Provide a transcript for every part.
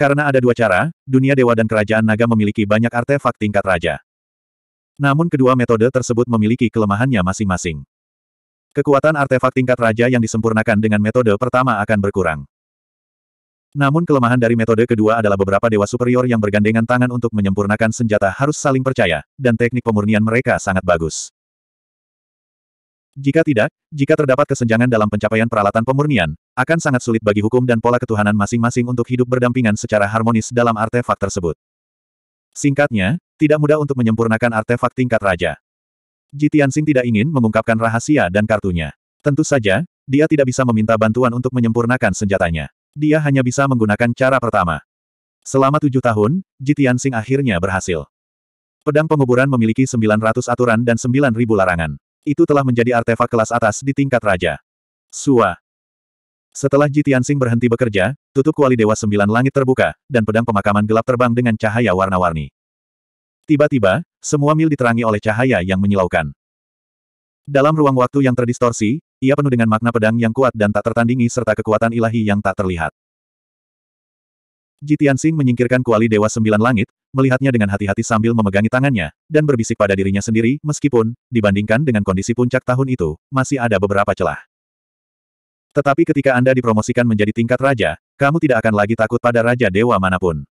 Karena ada dua cara, dunia dewa dan kerajaan naga memiliki banyak artefak tingkat raja. Namun kedua metode tersebut memiliki kelemahannya masing-masing. Kekuatan artefak tingkat raja yang disempurnakan dengan metode pertama akan berkurang. Namun kelemahan dari metode kedua adalah beberapa dewa superior yang bergandengan tangan untuk menyempurnakan senjata harus saling percaya, dan teknik pemurnian mereka sangat bagus. Jika tidak, jika terdapat kesenjangan dalam pencapaian peralatan pemurnian, akan sangat sulit bagi hukum dan pola ketuhanan masing-masing untuk hidup berdampingan secara harmonis dalam artefak tersebut. Singkatnya, tidak mudah untuk menyempurnakan artefak tingkat raja. Jitiansing tidak ingin mengungkapkan rahasia dan kartunya. Tentu saja, dia tidak bisa meminta bantuan untuk menyempurnakan senjatanya. Dia hanya bisa menggunakan cara pertama. Selama tujuh tahun, Jitiansing akhirnya berhasil. Pedang penguburan memiliki 900 aturan dan 9.000 larangan. Itu telah menjadi artefak kelas atas di tingkat raja. Sua. Setelah Ji Tianxing berhenti bekerja, tutup kuali Dewa Sembilan Langit terbuka, dan pedang pemakaman gelap terbang dengan cahaya warna-warni. Tiba-tiba, semua mil diterangi oleh cahaya yang menyilaukan. Dalam ruang waktu yang terdistorsi, ia penuh dengan makna pedang yang kuat dan tak tertandingi serta kekuatan ilahi yang tak terlihat. Jitian Sing menyingkirkan kuali Dewa Sembilan Langit, melihatnya dengan hati-hati sambil memegangi tangannya, dan berbisik pada dirinya sendiri, meskipun, dibandingkan dengan kondisi puncak tahun itu, masih ada beberapa celah. Tetapi ketika Anda dipromosikan menjadi tingkat raja, kamu tidak akan lagi takut pada raja dewa manapun.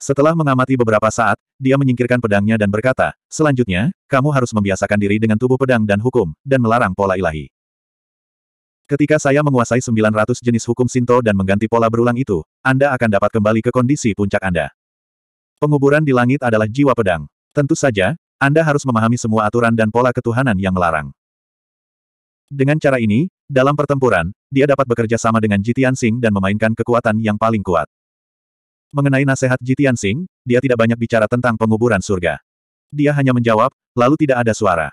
Setelah mengamati beberapa saat, dia menyingkirkan pedangnya dan berkata, selanjutnya, kamu harus membiasakan diri dengan tubuh pedang dan hukum, dan melarang pola ilahi. Ketika saya menguasai 900 jenis hukum Sinto dan mengganti pola berulang itu, Anda akan dapat kembali ke kondisi puncak Anda. Penguburan di langit adalah jiwa pedang. Tentu saja, Anda harus memahami semua aturan dan pola ketuhanan yang melarang. Dengan cara ini, dalam pertempuran, dia dapat bekerja sama dengan Jitian Sing dan memainkan kekuatan yang paling kuat. Mengenai nasihat Jitian Sing, dia tidak banyak bicara tentang penguburan surga. Dia hanya menjawab, lalu tidak ada suara.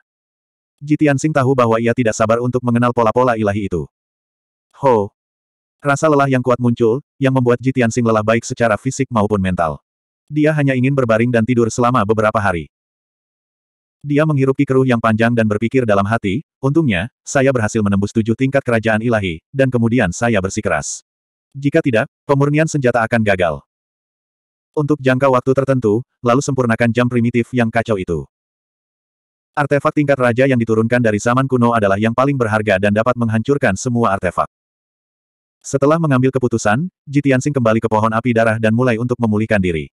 Jitian Sing tahu bahwa ia tidak sabar untuk mengenal pola-pola ilahi itu. Ho! Rasa lelah yang kuat muncul, yang membuat Jitian Sing lelah baik secara fisik maupun mental. Dia hanya ingin berbaring dan tidur selama beberapa hari. Dia menghirup kikeruh yang panjang dan berpikir dalam hati, untungnya, saya berhasil menembus tujuh tingkat kerajaan ilahi, dan kemudian saya bersikeras. Jika tidak, pemurnian senjata akan gagal. Untuk jangka waktu tertentu, lalu sempurnakan jam primitif yang kacau itu. Artefak tingkat raja yang diturunkan dari zaman kuno adalah yang paling berharga dan dapat menghancurkan semua artefak. Setelah mengambil keputusan, Jitiansing kembali ke pohon api darah dan mulai untuk memulihkan diri.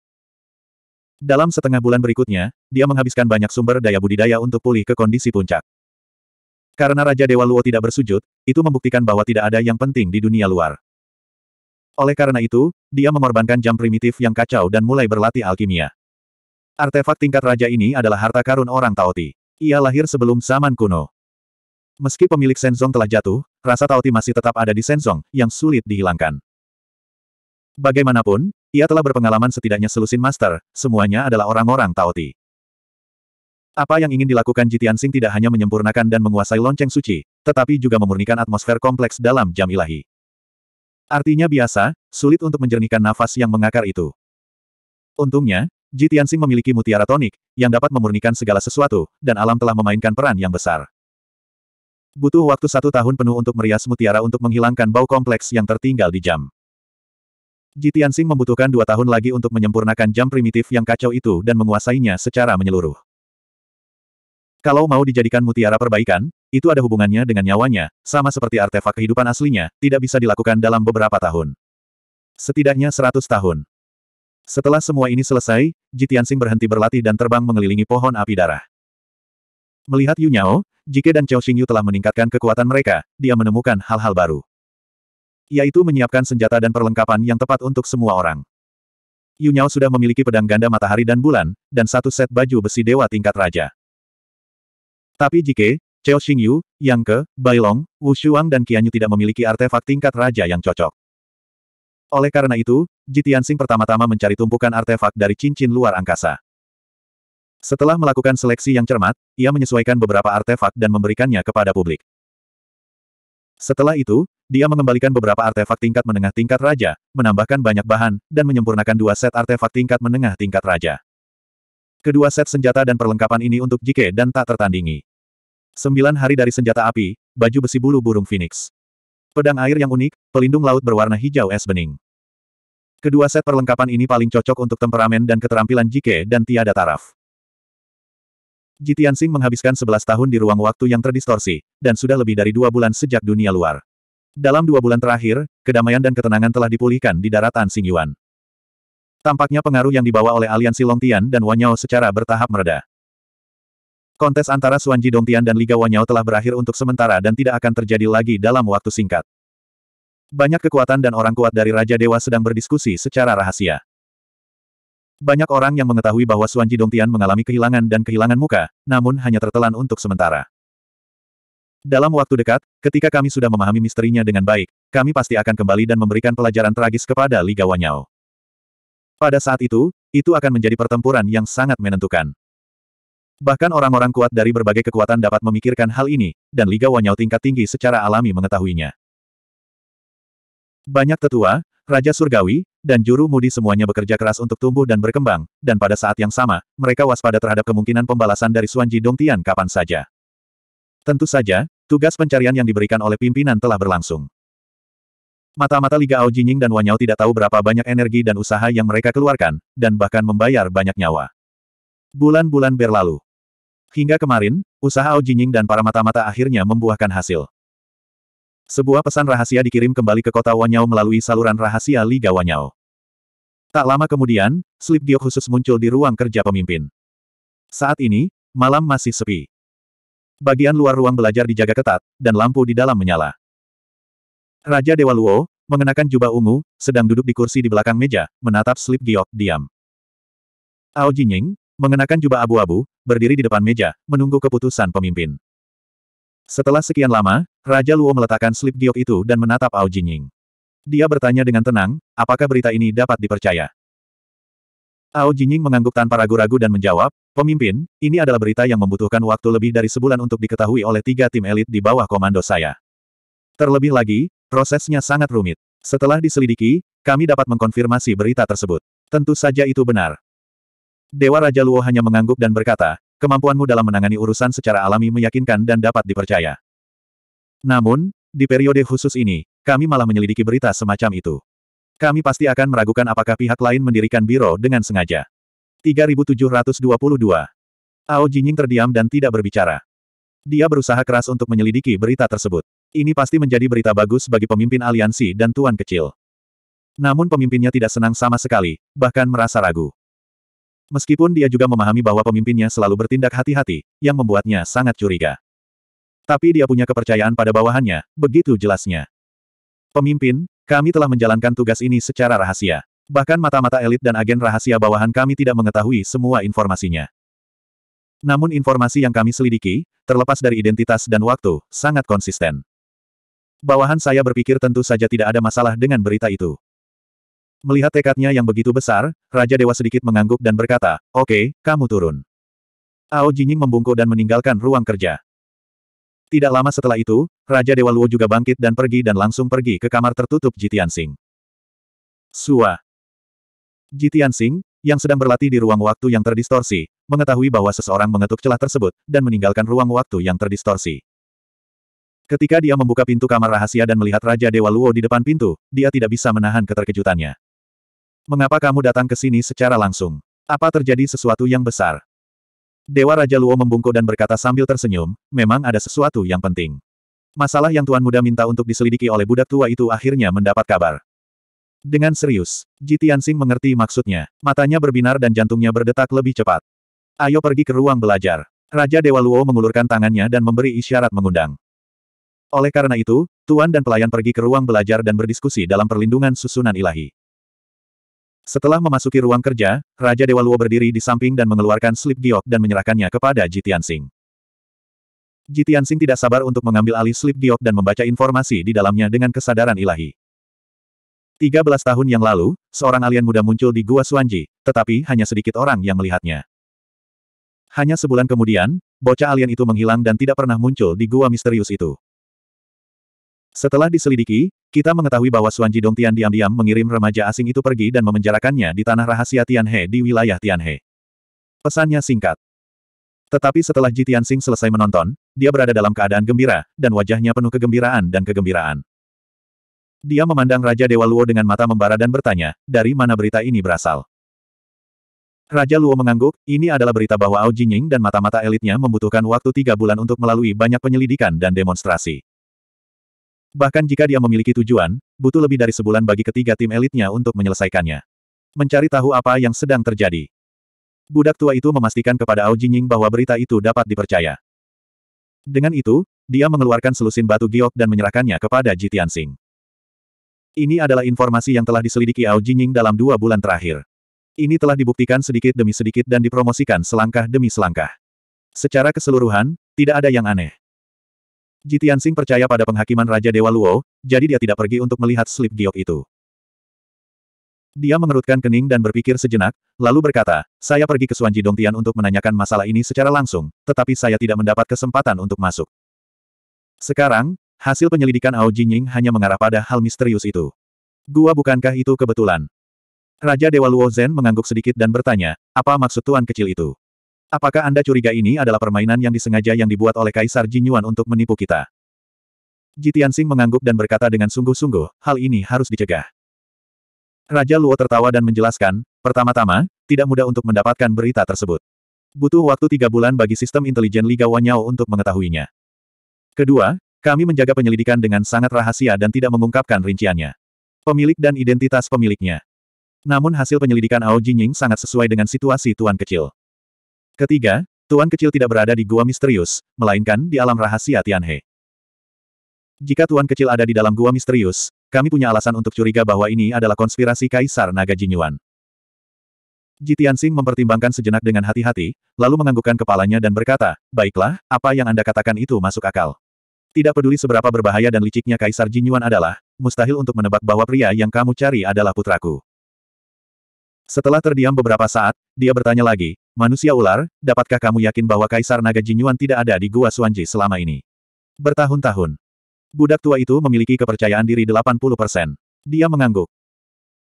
Dalam setengah bulan berikutnya, dia menghabiskan banyak sumber daya budidaya untuk pulih ke kondisi puncak. Karena Raja Dewa Luo tidak bersujud, itu membuktikan bahwa tidak ada yang penting di dunia luar. Oleh karena itu, dia mengorbankan jam primitif yang kacau dan mulai berlatih alkimia. Artefak tingkat raja ini adalah harta karun orang Taoti. Ia lahir sebelum zaman kuno. Meski pemilik Senzong telah jatuh, rasa Taoti masih tetap ada di Senzong, yang sulit dihilangkan. Bagaimanapun, ia telah berpengalaman setidaknya selusin master, semuanya adalah orang-orang Taoti. Apa yang ingin dilakukan Jitian Sing tidak hanya menyempurnakan dan menguasai lonceng suci, tetapi juga memurnikan atmosfer kompleks dalam jam ilahi. Artinya biasa, sulit untuk menjernihkan nafas yang mengakar itu. Untungnya, Ji Tianxing memiliki mutiara tonik, yang dapat memurnikan segala sesuatu, dan alam telah memainkan peran yang besar. Butuh waktu satu tahun penuh untuk merias mutiara untuk menghilangkan bau kompleks yang tertinggal di jam. Ji Tianxing membutuhkan dua tahun lagi untuk menyempurnakan jam primitif yang kacau itu dan menguasainya secara menyeluruh. Kalau mau dijadikan mutiara perbaikan, itu ada hubungannya dengan nyawanya, sama seperti artefak kehidupan aslinya, tidak bisa dilakukan dalam beberapa tahun. Setidaknya seratus tahun. Setelah semua ini selesai, Jitiansing berhenti berlatih dan terbang mengelilingi pohon api darah. Melihat Yu Nyao, Jike dan Chao Xingyu telah meningkatkan kekuatan mereka, dia menemukan hal-hal baru. Yaitu menyiapkan senjata dan perlengkapan yang tepat untuk semua orang. Yu Nyao sudah memiliki pedang ganda matahari dan bulan, dan satu set baju besi dewa tingkat raja. Tapi Jike, Chao Xingyu, Yang Ke, Bailong, Wu Shuang dan Qianyu tidak memiliki artefak tingkat raja yang cocok. Oleh karena itu, Jitiansing pertama-tama mencari tumpukan artefak dari cincin luar angkasa. Setelah melakukan seleksi yang cermat, ia menyesuaikan beberapa artefak dan memberikannya kepada publik. Setelah itu, dia mengembalikan beberapa artefak tingkat menengah tingkat raja, menambahkan banyak bahan, dan menyempurnakan dua set artefak tingkat menengah tingkat raja. Kedua set senjata dan perlengkapan ini untuk Jike dan tak tertandingi. Sembilan hari dari senjata api, baju besi bulu burung phoenix. Pedang air yang unik, pelindung laut berwarna hijau es bening. Kedua set perlengkapan ini paling cocok untuk temperamen dan keterampilan Jike dan tiada taraf. Jitian Jitiansing menghabiskan 11 tahun di ruang waktu yang terdistorsi, dan sudah lebih dari dua bulan sejak dunia luar. Dalam dua bulan terakhir, kedamaian dan ketenangan telah dipulihkan di daratan Singyuan. Yuan. Tampaknya pengaruh yang dibawa oleh aliansi Longtian dan Wanyao secara bertahap meredah. Kontes antara Suanji Dongtian dan Liga Wanyao telah berakhir untuk sementara dan tidak akan terjadi lagi dalam waktu singkat. Banyak kekuatan dan orang kuat dari Raja Dewa sedang berdiskusi secara rahasia. Banyak orang yang mengetahui bahwa Suanji Dongtian mengalami kehilangan dan kehilangan muka, namun hanya tertelan untuk sementara. Dalam waktu dekat, ketika kami sudah memahami misterinya dengan baik, kami pasti akan kembali dan memberikan pelajaran tragis kepada Liga Wanyao. Pada saat itu, itu akan menjadi pertempuran yang sangat menentukan. Bahkan orang-orang kuat dari berbagai kekuatan dapat memikirkan hal ini, dan Liga Wanyao tingkat tinggi secara alami mengetahuinya. Banyak tetua, Raja Surgawi, dan Juru Mudi semuanya bekerja keras untuk tumbuh dan berkembang, dan pada saat yang sama, mereka waspada terhadap kemungkinan pembalasan dari Suanji Dongtian kapan saja. Tentu saja, tugas pencarian yang diberikan oleh pimpinan telah berlangsung. Mata-mata Liga Ao Jinying dan Wanyao tidak tahu berapa banyak energi dan usaha yang mereka keluarkan, dan bahkan membayar banyak nyawa. Bulan-bulan berlalu. Hingga kemarin, usaha Ao Jinying dan para mata-mata akhirnya membuahkan hasil. Sebuah pesan rahasia dikirim kembali ke kota Wanyao melalui saluran rahasia Liga Wanyao. Tak lama kemudian, slip diok khusus muncul di ruang kerja pemimpin. Saat ini, malam masih sepi. Bagian luar ruang belajar dijaga ketat, dan lampu di dalam menyala. Raja Dewa Luo, mengenakan jubah ungu, sedang duduk di kursi di belakang meja, menatap slip giok, diam. Ao Jinying, mengenakan jubah abu-abu, berdiri di depan meja, menunggu keputusan pemimpin. Setelah sekian lama, Raja Luo meletakkan slip giok itu dan menatap Ao Jingying. Dia bertanya dengan tenang, apakah berita ini dapat dipercaya? Ao Jingying mengangguk tanpa ragu-ragu dan menjawab, Pemimpin, ini adalah berita yang membutuhkan waktu lebih dari sebulan untuk diketahui oleh tiga tim elit di bawah komando saya. Terlebih lagi, prosesnya sangat rumit. Setelah diselidiki, kami dapat mengkonfirmasi berita tersebut. Tentu saja itu benar. Dewa Raja Luo hanya mengangguk dan berkata, kemampuanmu dalam menangani urusan secara alami meyakinkan dan dapat dipercaya. Namun, di periode khusus ini, kami malah menyelidiki berita semacam itu. Kami pasti akan meragukan apakah pihak lain mendirikan biro dengan sengaja. 3722 Ao Jinying terdiam dan tidak berbicara. Dia berusaha keras untuk menyelidiki berita tersebut. Ini pasti menjadi berita bagus bagi pemimpin aliansi dan tuan kecil. Namun pemimpinnya tidak senang sama sekali, bahkan merasa ragu. Meskipun dia juga memahami bahwa pemimpinnya selalu bertindak hati-hati, yang membuatnya sangat curiga. Tapi dia punya kepercayaan pada bawahannya, begitu jelasnya. Pemimpin, kami telah menjalankan tugas ini secara rahasia. Bahkan mata-mata elit dan agen rahasia bawahan kami tidak mengetahui semua informasinya. Namun informasi yang kami selidiki, terlepas dari identitas dan waktu, sangat konsisten. Bawahan saya berpikir tentu saja tidak ada masalah dengan berita itu. Melihat tekadnya yang begitu besar, Raja Dewa sedikit mengangguk dan berkata, Oke, okay, kamu turun. Ao Jinying membungkuk dan meninggalkan ruang kerja. Tidak lama setelah itu, Raja Dewa Luo juga bangkit dan pergi dan langsung pergi ke kamar tertutup Jitian Sing. Sua. Jitian Sing, yang sedang berlatih di ruang waktu yang terdistorsi, mengetahui bahwa seseorang mengetuk celah tersebut, dan meninggalkan ruang waktu yang terdistorsi. Ketika dia membuka pintu kamar rahasia dan melihat Raja Dewa Luo di depan pintu, dia tidak bisa menahan keterkejutannya. Mengapa kamu datang ke sini secara langsung? Apa terjadi sesuatu yang besar? Dewa Raja Luo membungkuk dan berkata sambil tersenyum, memang ada sesuatu yang penting. Masalah yang Tuan Muda minta untuk diselidiki oleh budak tua itu akhirnya mendapat kabar. Dengan serius, Ji Tianxing mengerti maksudnya. Matanya berbinar dan jantungnya berdetak lebih cepat. Ayo pergi ke ruang belajar. Raja Dewa Luo mengulurkan tangannya dan memberi isyarat mengundang. Oleh karena itu, Tuan dan pelayan pergi ke ruang belajar dan berdiskusi dalam perlindungan susunan ilahi. Setelah memasuki ruang kerja, Raja Dewa Luo berdiri di samping dan mengeluarkan slip giok dan menyerahkannya kepada Jitian Tianxing. Jitian Tianxing tidak sabar untuk mengambil alih slip giok dan membaca informasi di dalamnya dengan kesadaran ilahi. 13 tahun yang lalu, seorang alien muda muncul di Gua Suanji, tetapi hanya sedikit orang yang melihatnya. Hanya sebulan kemudian, bocah alien itu menghilang dan tidak pernah muncul di gua misterius itu. Setelah diselidiki, kita mengetahui bahwa Suan Jidong Tian diam-diam mengirim remaja asing itu pergi dan memenjarakannya di tanah rahasia Tianhe di wilayah Tianhe. Pesannya singkat. Tetapi setelah Ji Tianxing selesai menonton, dia berada dalam keadaan gembira, dan wajahnya penuh kegembiraan dan kegembiraan. Dia memandang Raja Dewa Luo dengan mata membara dan bertanya, dari mana berita ini berasal? Raja Luo mengangguk, ini adalah berita bahwa Ao Jinying dan mata-mata elitnya membutuhkan waktu tiga bulan untuk melalui banyak penyelidikan dan demonstrasi. Bahkan jika dia memiliki tujuan, butuh lebih dari sebulan bagi ketiga tim elitnya untuk menyelesaikannya. Mencari tahu apa yang sedang terjadi. Budak tua itu memastikan kepada Ao Jingying bahwa berita itu dapat dipercaya. Dengan itu, dia mengeluarkan selusin batu giok dan menyerahkannya kepada Ji Tianxing. Ini adalah informasi yang telah diselidiki Ao Jingying dalam dua bulan terakhir. Ini telah dibuktikan sedikit demi sedikit dan dipromosikan selangkah demi selangkah. Secara keseluruhan, tidak ada yang aneh. Jitian Sing percaya pada penghakiman Raja Dewa Luo, jadi dia tidak pergi untuk melihat slip giok itu. Dia mengerutkan kening dan berpikir sejenak, lalu berkata, saya pergi ke Suanji Dongtian untuk menanyakan masalah ini secara langsung, tetapi saya tidak mendapat kesempatan untuk masuk. Sekarang, hasil penyelidikan Ao Jinying hanya mengarah pada hal misterius itu. Gua bukankah itu kebetulan? Raja Dewa Luo Zen mengangguk sedikit dan bertanya, apa maksud Tuan kecil itu? Apakah Anda curiga ini adalah permainan yang disengaja yang dibuat oleh Kaisar Jin Yuan untuk menipu kita? Tianxing mengangguk dan berkata dengan sungguh-sungguh, hal ini harus dicegah. Raja Luo tertawa dan menjelaskan, pertama-tama, tidak mudah untuk mendapatkan berita tersebut. Butuh waktu tiga bulan bagi sistem intelijen Liga Wanyao untuk mengetahuinya. Kedua, kami menjaga penyelidikan dengan sangat rahasia dan tidak mengungkapkan rinciannya. Pemilik dan identitas pemiliknya. Namun hasil penyelidikan Ao Jinying sangat sesuai dengan situasi Tuan Kecil. Ketiga, Tuan kecil tidak berada di gua misterius, melainkan di alam rahasia Tianhe. Jika Tuan kecil ada di dalam gua misterius, kami punya alasan untuk curiga bahwa ini adalah konspirasi Kaisar Naga Jinyuan. Jitiansing mempertimbangkan sejenak dengan hati-hati, lalu menganggukkan kepalanya dan berkata, Baiklah, apa yang Anda katakan itu masuk akal. Tidak peduli seberapa berbahaya dan liciknya Kaisar Jinyuan adalah, mustahil untuk menebak bahwa pria yang kamu cari adalah putraku. Setelah terdiam beberapa saat, dia bertanya lagi, Manusia ular, dapatkah kamu yakin bahwa Kaisar Naga Jinyuan tidak ada di Gua Suanji selama ini? Bertahun-tahun. Budak tua itu memiliki kepercayaan diri 80%. Dia mengangguk.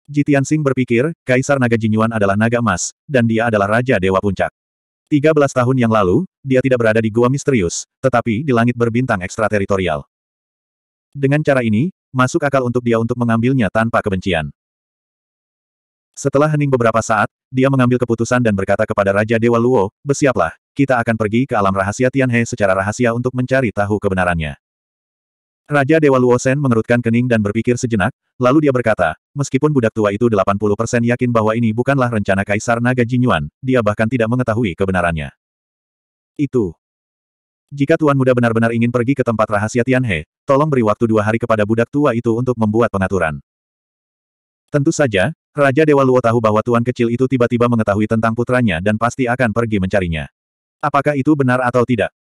Jitian Sing berpikir, Kaisar Naga Jinyuan adalah naga emas, dan dia adalah Raja Dewa Puncak. 13 tahun yang lalu, dia tidak berada di gua misterius, tetapi di langit berbintang ekstrateritorial. Dengan cara ini, masuk akal untuk dia untuk mengambilnya tanpa kebencian. Setelah hening beberapa saat, dia mengambil keputusan dan berkata kepada Raja Dewa Luo, bersiaplah, kita akan pergi ke alam rahasia Tianhe secara rahasia untuk mencari tahu kebenarannya. Raja Dewa Luo Sen mengerutkan kening dan berpikir sejenak, lalu dia berkata, meskipun budak tua itu 80% yakin bahwa ini bukanlah rencana Kaisar Naga Jinyuan, dia bahkan tidak mengetahui kebenarannya. Itu. Jika Tuan Muda benar-benar ingin pergi ke tempat rahasia Tianhe, tolong beri waktu dua hari kepada budak tua itu untuk membuat pengaturan. Tentu saja, Raja Dewa Luo tahu bahwa tuan kecil itu tiba-tiba mengetahui tentang putranya dan pasti akan pergi mencarinya. Apakah itu benar atau tidak?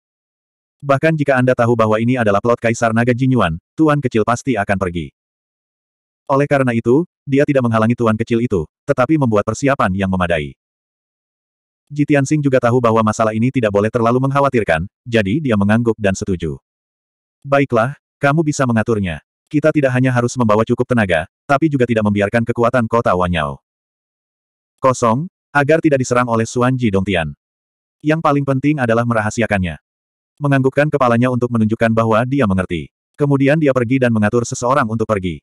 Bahkan jika Anda tahu bahwa ini adalah plot Kaisar Naga Jinyuan, tuan kecil pasti akan pergi. Oleh karena itu, dia tidak menghalangi tuan kecil itu, tetapi membuat persiapan yang memadai. Jitian Sing juga tahu bahwa masalah ini tidak boleh terlalu mengkhawatirkan, jadi dia mengangguk dan setuju. Baiklah, kamu bisa mengaturnya. Kita tidak hanya harus membawa cukup tenaga, tapi juga tidak membiarkan kekuatan kota Wanyao. Kosong, agar tidak diserang oleh Suan Ji Dongtian. Yang paling penting adalah merahasiakannya. Menganggukkan kepalanya untuk menunjukkan bahwa dia mengerti. Kemudian dia pergi dan mengatur seseorang untuk pergi.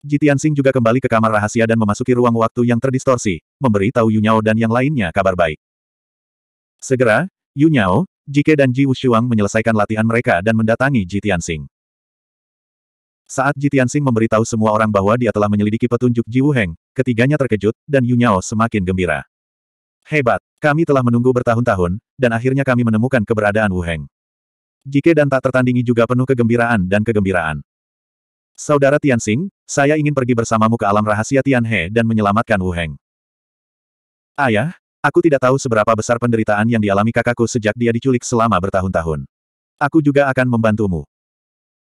Jitian Sing juga kembali ke kamar rahasia dan memasuki ruang waktu yang terdistorsi, memberi tahu Yunyao dan yang lainnya kabar baik. Segera, Yunyao, Jike dan Ji Wushuang menyelesaikan latihan mereka dan mendatangi Jitian Sing. Saat Tianxing memberitahu semua orang bahwa dia telah menyelidiki petunjuk Ji Wuheng, ketiganya terkejut, dan Yunyao semakin gembira. Hebat, kami telah menunggu bertahun-tahun, dan akhirnya kami menemukan keberadaan Wuheng. Jike dan tak tertandingi juga penuh kegembiraan dan kegembiraan. Saudara Tianxing, saya ingin pergi bersamamu ke alam rahasia Tianhe dan menyelamatkan Wuheng. Ayah, aku tidak tahu seberapa besar penderitaan yang dialami kakakku sejak dia diculik selama bertahun-tahun. Aku juga akan membantumu.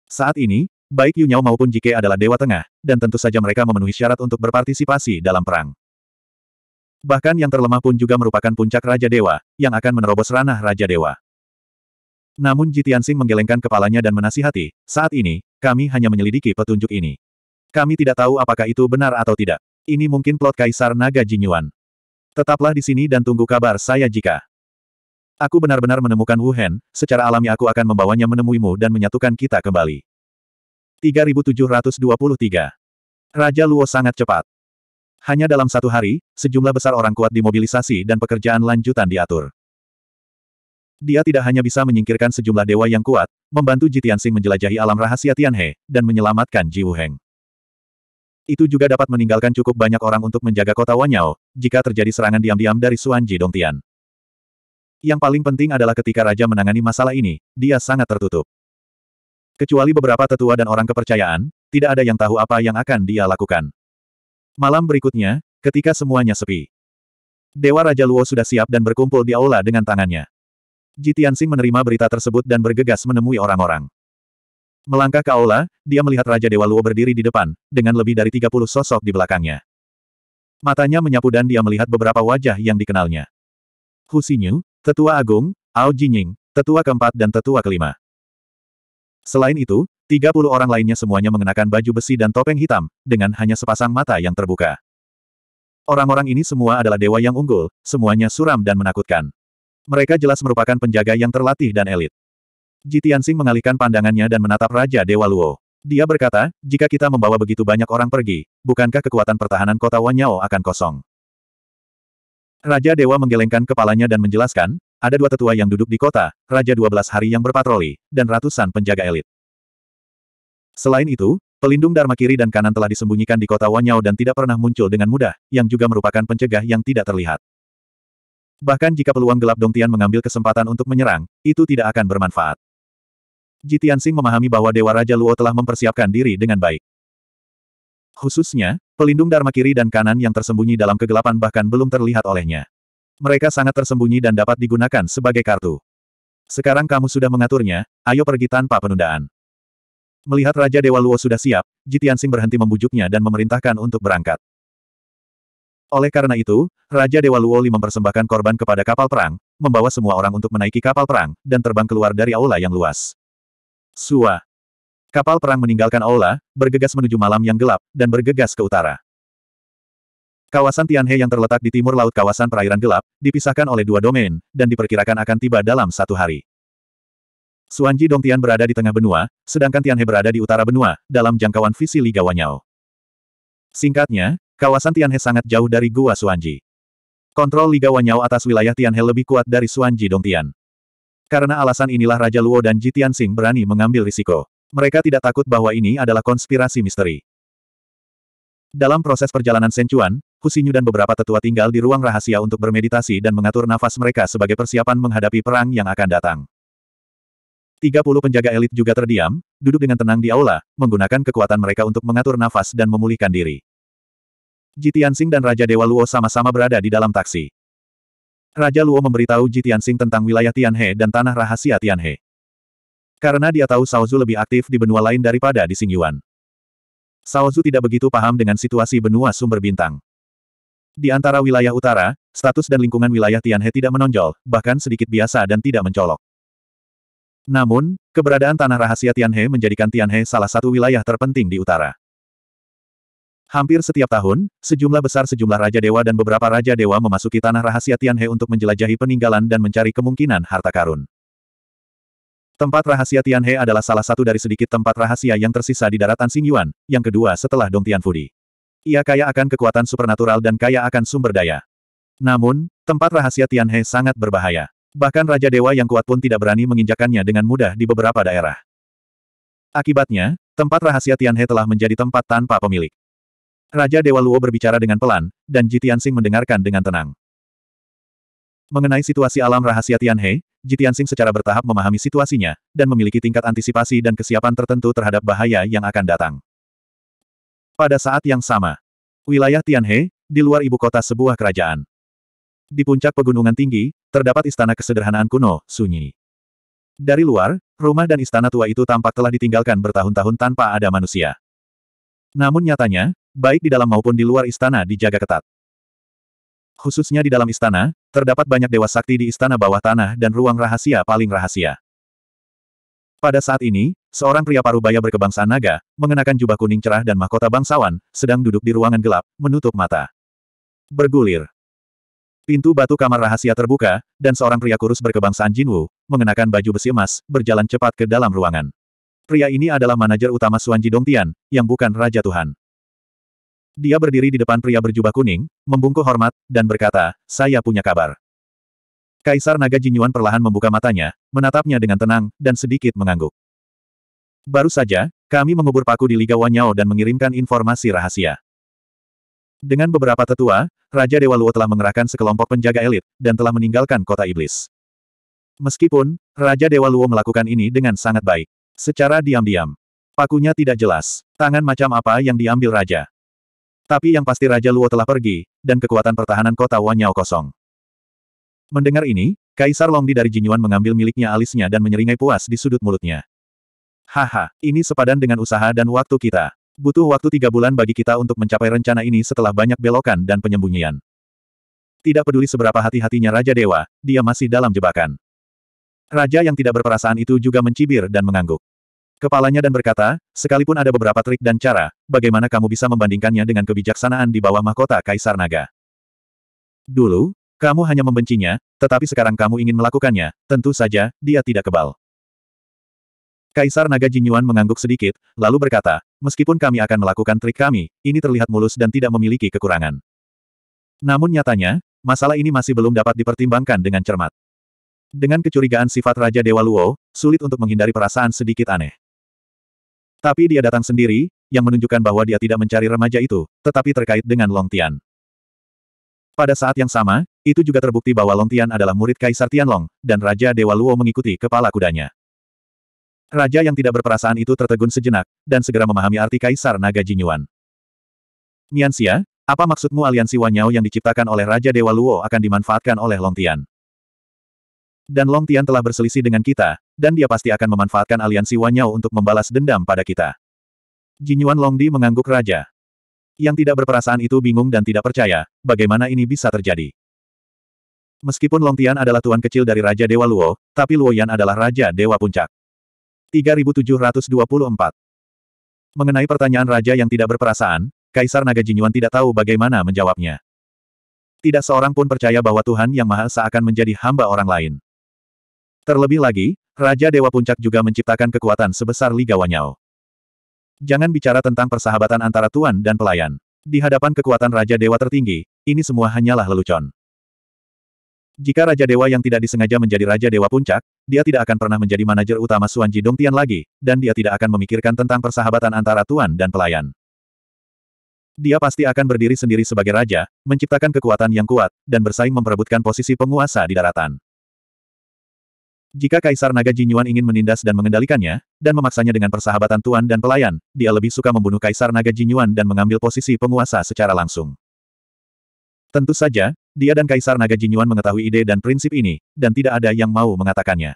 Saat ini, Baik Yu maupun Jike adalah Dewa Tengah, dan tentu saja mereka memenuhi syarat untuk berpartisipasi dalam perang. Bahkan yang terlemah pun juga merupakan puncak Raja Dewa, yang akan menerobos ranah Raja Dewa. Namun Sing menggelengkan kepalanya dan menasihati, saat ini, kami hanya menyelidiki petunjuk ini. Kami tidak tahu apakah itu benar atau tidak. Ini mungkin plot Kaisar Naga Jinyuan. Tetaplah di sini dan tunggu kabar saya jika. Aku benar-benar menemukan Wu Hen. secara alami aku akan membawanya menemuimu dan menyatukan kita kembali. 3723. Raja Luo sangat cepat. Hanya dalam satu hari, sejumlah besar orang kuat dimobilisasi dan pekerjaan lanjutan diatur. Dia tidak hanya bisa menyingkirkan sejumlah dewa yang kuat, membantu Jitiansing menjelajahi alam rahasia Tianhe, dan menyelamatkan Ji Wuheng. Itu juga dapat meninggalkan cukup banyak orang untuk menjaga kota Wanyao, jika terjadi serangan diam-diam dari Suanji Dongtian. Yang paling penting adalah ketika Raja menangani masalah ini, dia sangat tertutup. Kecuali beberapa tetua dan orang kepercayaan, tidak ada yang tahu apa yang akan dia lakukan. Malam berikutnya, ketika semuanya sepi. Dewa Raja Luo sudah siap dan berkumpul di aula dengan tangannya. Jitiansing menerima berita tersebut dan bergegas menemui orang-orang. Melangkah ke aula, dia melihat Raja Dewa Luo berdiri di depan, dengan lebih dari 30 sosok di belakangnya. Matanya menyapu dan dia melihat beberapa wajah yang dikenalnya. Hu Xinyu, Tetua Agung, Ao Jinying, Tetua keempat dan Tetua kelima. Selain itu, 30 orang lainnya semuanya mengenakan baju besi dan topeng hitam, dengan hanya sepasang mata yang terbuka. Orang-orang ini semua adalah dewa yang unggul, semuanya suram dan menakutkan. Mereka jelas merupakan penjaga yang terlatih dan elit. Jitiansing mengalihkan pandangannya dan menatap Raja Dewa Luo. Dia berkata, jika kita membawa begitu banyak orang pergi, bukankah kekuatan pertahanan kota Wanyao akan kosong? Raja Dewa menggelengkan kepalanya dan menjelaskan, ada dua tetua yang duduk di kota, Raja 12 hari yang berpatroli, dan ratusan penjaga elit. Selain itu, pelindung Dharma kiri dan kanan telah disembunyikan di kota Wanyao dan tidak pernah muncul dengan mudah, yang juga merupakan pencegah yang tidak terlihat. Bahkan jika peluang gelap Dongtian mengambil kesempatan untuk menyerang, itu tidak akan bermanfaat. Jitiansing memahami bahwa Dewa Raja Luo telah mempersiapkan diri dengan baik. Khususnya, pelindung Dharma kiri dan kanan yang tersembunyi dalam kegelapan bahkan belum terlihat olehnya. Mereka sangat tersembunyi dan dapat digunakan sebagai kartu. Sekarang kamu sudah mengaturnya, ayo pergi tanpa penundaan. Melihat Raja Dewa Luo sudah siap, Jitiansing berhenti membujuknya dan memerintahkan untuk berangkat. Oleh karena itu, Raja Dewa Luo Luoli mempersembahkan korban kepada kapal perang, membawa semua orang untuk menaiki kapal perang, dan terbang keluar dari aula yang luas. Sua. Kapal perang meninggalkan aula, bergegas menuju malam yang gelap, dan bergegas ke utara. Kawasan Tianhe yang terletak di timur laut kawasan perairan gelap, dipisahkan oleh dua domain, dan diperkirakan akan tiba dalam satu hari. Suanji Dongtian berada di tengah benua, sedangkan Tianhe berada di utara benua, dalam jangkauan visi Liga Wanyao. Singkatnya, kawasan Tianhe sangat jauh dari Gua Suanji. Kontrol Liga Wanyao atas wilayah Tianhe lebih kuat dari Suanji Dongtian. Karena alasan inilah Raja Luo dan Ji Tianxing berani mengambil risiko. Mereka tidak takut bahwa ini adalah konspirasi misteri. Dalam proses perjalanan Senchuan. Kusinyu dan beberapa tetua tinggal di ruang rahasia untuk bermeditasi dan mengatur nafas mereka sebagai persiapan menghadapi perang yang akan datang. 30 penjaga elit juga terdiam, duduk dengan tenang di aula, menggunakan kekuatan mereka untuk mengatur nafas dan memulihkan diri. Jitiansing dan Raja Dewa Luo sama-sama berada di dalam taksi. Raja Luo memberitahu Jitiansing tentang wilayah Tianhe dan tanah rahasia Tianhe. Karena dia tahu Saozu lebih aktif di benua lain daripada di Singyuan. Saozu tidak begitu paham dengan situasi benua sumber bintang. Di antara wilayah utara, status dan lingkungan wilayah Tianhe tidak menonjol, bahkan sedikit biasa dan tidak mencolok. Namun, keberadaan tanah rahasia Tianhe menjadikan Tianhe salah satu wilayah terpenting di utara. Hampir setiap tahun, sejumlah besar sejumlah raja dewa dan beberapa raja dewa memasuki tanah rahasia Tianhe untuk menjelajahi peninggalan dan mencari kemungkinan harta karun. Tempat rahasia Tianhe adalah salah satu dari sedikit tempat rahasia yang tersisa di daratan Xingyuan, yang kedua setelah Dong Tianfudi. Ia kaya akan kekuatan supernatural dan kaya akan sumber daya. Namun, tempat rahasia Tianhe sangat berbahaya. Bahkan Raja Dewa yang kuat pun tidak berani menginjakannya dengan mudah di beberapa daerah. Akibatnya, tempat rahasia Tianhe telah menjadi tempat tanpa pemilik. Raja Dewa Luo berbicara dengan pelan, dan Jitiansing mendengarkan dengan tenang. Mengenai situasi alam rahasia Tianhe, Jitiansing secara bertahap memahami situasinya, dan memiliki tingkat antisipasi dan kesiapan tertentu terhadap bahaya yang akan datang. Pada saat yang sama, wilayah Tianhe, di luar ibu kota sebuah kerajaan. Di puncak pegunungan tinggi, terdapat istana kesederhanaan kuno, sunyi. Dari luar, rumah dan istana tua itu tampak telah ditinggalkan bertahun-tahun tanpa ada manusia. Namun nyatanya, baik di dalam maupun di luar istana dijaga ketat. Khususnya di dalam istana, terdapat banyak dewa sakti di istana bawah tanah dan ruang rahasia paling rahasia. Pada saat ini, Seorang pria parubaya berkebangsaan naga, mengenakan jubah kuning cerah dan mahkota bangsawan, sedang duduk di ruangan gelap, menutup mata. Bergulir. Pintu batu kamar rahasia terbuka, dan seorang pria kurus berkebangsaan Jinwu, mengenakan baju besi emas, berjalan cepat ke dalam ruangan. Pria ini adalah manajer utama Suan Dongtian, yang bukan Raja Tuhan. Dia berdiri di depan pria berjubah kuning, membungkuk hormat, dan berkata, saya punya kabar. Kaisar Naga Jinyuan perlahan membuka matanya, menatapnya dengan tenang, dan sedikit mengangguk. Baru saja, kami mengubur paku di Liga Wanyao dan mengirimkan informasi rahasia. Dengan beberapa tetua, Raja Dewa Luo telah mengerahkan sekelompok penjaga elit, dan telah meninggalkan kota iblis. Meskipun, Raja Dewa Luo melakukan ini dengan sangat baik. Secara diam-diam. Pakunya tidak jelas. Tangan macam apa yang diambil Raja. Tapi yang pasti Raja Luo telah pergi, dan kekuatan pertahanan kota Wanyao kosong. Mendengar ini, Kaisar Longdi dari Jinyuan mengambil miliknya alisnya dan menyeringai puas di sudut mulutnya. Haha, ini sepadan dengan usaha dan waktu kita. Butuh waktu tiga bulan bagi kita untuk mencapai rencana ini setelah banyak belokan dan penyembunyian. Tidak peduli seberapa hati-hatinya Raja Dewa, dia masih dalam jebakan. Raja yang tidak berperasaan itu juga mencibir dan mengangguk. Kepalanya dan berkata, sekalipun ada beberapa trik dan cara, bagaimana kamu bisa membandingkannya dengan kebijaksanaan di bawah mahkota Kaisar Naga? Dulu, kamu hanya membencinya, tetapi sekarang kamu ingin melakukannya, tentu saja, dia tidak kebal. Kaisar Naga Jinyuan mengangguk sedikit, lalu berkata, meskipun kami akan melakukan trik kami, ini terlihat mulus dan tidak memiliki kekurangan. Namun nyatanya, masalah ini masih belum dapat dipertimbangkan dengan cermat. Dengan kecurigaan sifat Raja Dewa Luo, sulit untuk menghindari perasaan sedikit aneh. Tapi dia datang sendiri, yang menunjukkan bahwa dia tidak mencari remaja itu, tetapi terkait dengan Long Tian. Pada saat yang sama, itu juga terbukti bahwa Long Tian adalah murid Kaisar Tianlong, dan Raja Dewa Luo mengikuti kepala kudanya. Raja yang tidak berperasaan itu tertegun sejenak, dan segera memahami arti Kaisar Naga Jinyuan. Nianxia, apa maksudmu aliansi Wanyao yang diciptakan oleh Raja Dewa Luo akan dimanfaatkan oleh Long Tian? Dan Long Tian telah berselisih dengan kita, dan dia pasti akan memanfaatkan aliansi Wanyao untuk membalas dendam pada kita. Jinyuan Di mengangguk Raja. Yang tidak berperasaan itu bingung dan tidak percaya, bagaimana ini bisa terjadi. Meskipun Long Tian adalah tuan kecil dari Raja Dewa Luo, tapi Luoyan adalah Raja Dewa Puncak. 3724. Mengenai pertanyaan raja yang tidak berperasaan, Kaisar Naga Jinyuan tidak tahu bagaimana menjawabnya. Tidak seorang pun percaya bahwa Tuhan Yang Maha Esa akan menjadi hamba orang lain. Terlebih lagi, Raja Dewa Puncak juga menciptakan kekuatan sebesar Liga Wanyao. Jangan bicara tentang persahabatan antara tuan dan pelayan. Di hadapan kekuatan Raja Dewa tertinggi, ini semua hanyalah lelucon. Jika Raja Dewa yang tidak disengaja menjadi Raja Dewa Puncak, dia tidak akan pernah menjadi manajer utama Suan Dongtian Tian lagi, dan dia tidak akan memikirkan tentang persahabatan antara tuan dan pelayan. Dia pasti akan berdiri sendiri sebagai raja, menciptakan kekuatan yang kuat, dan bersaing memperebutkan posisi penguasa di daratan. Jika Kaisar Naga Jinyuan ingin menindas dan mengendalikannya, dan memaksanya dengan persahabatan tuan dan pelayan, dia lebih suka membunuh Kaisar Naga Jinyuan dan mengambil posisi penguasa secara langsung. Tentu saja, dia dan Kaisar Naga Jinyuan mengetahui ide dan prinsip ini, dan tidak ada yang mau mengatakannya.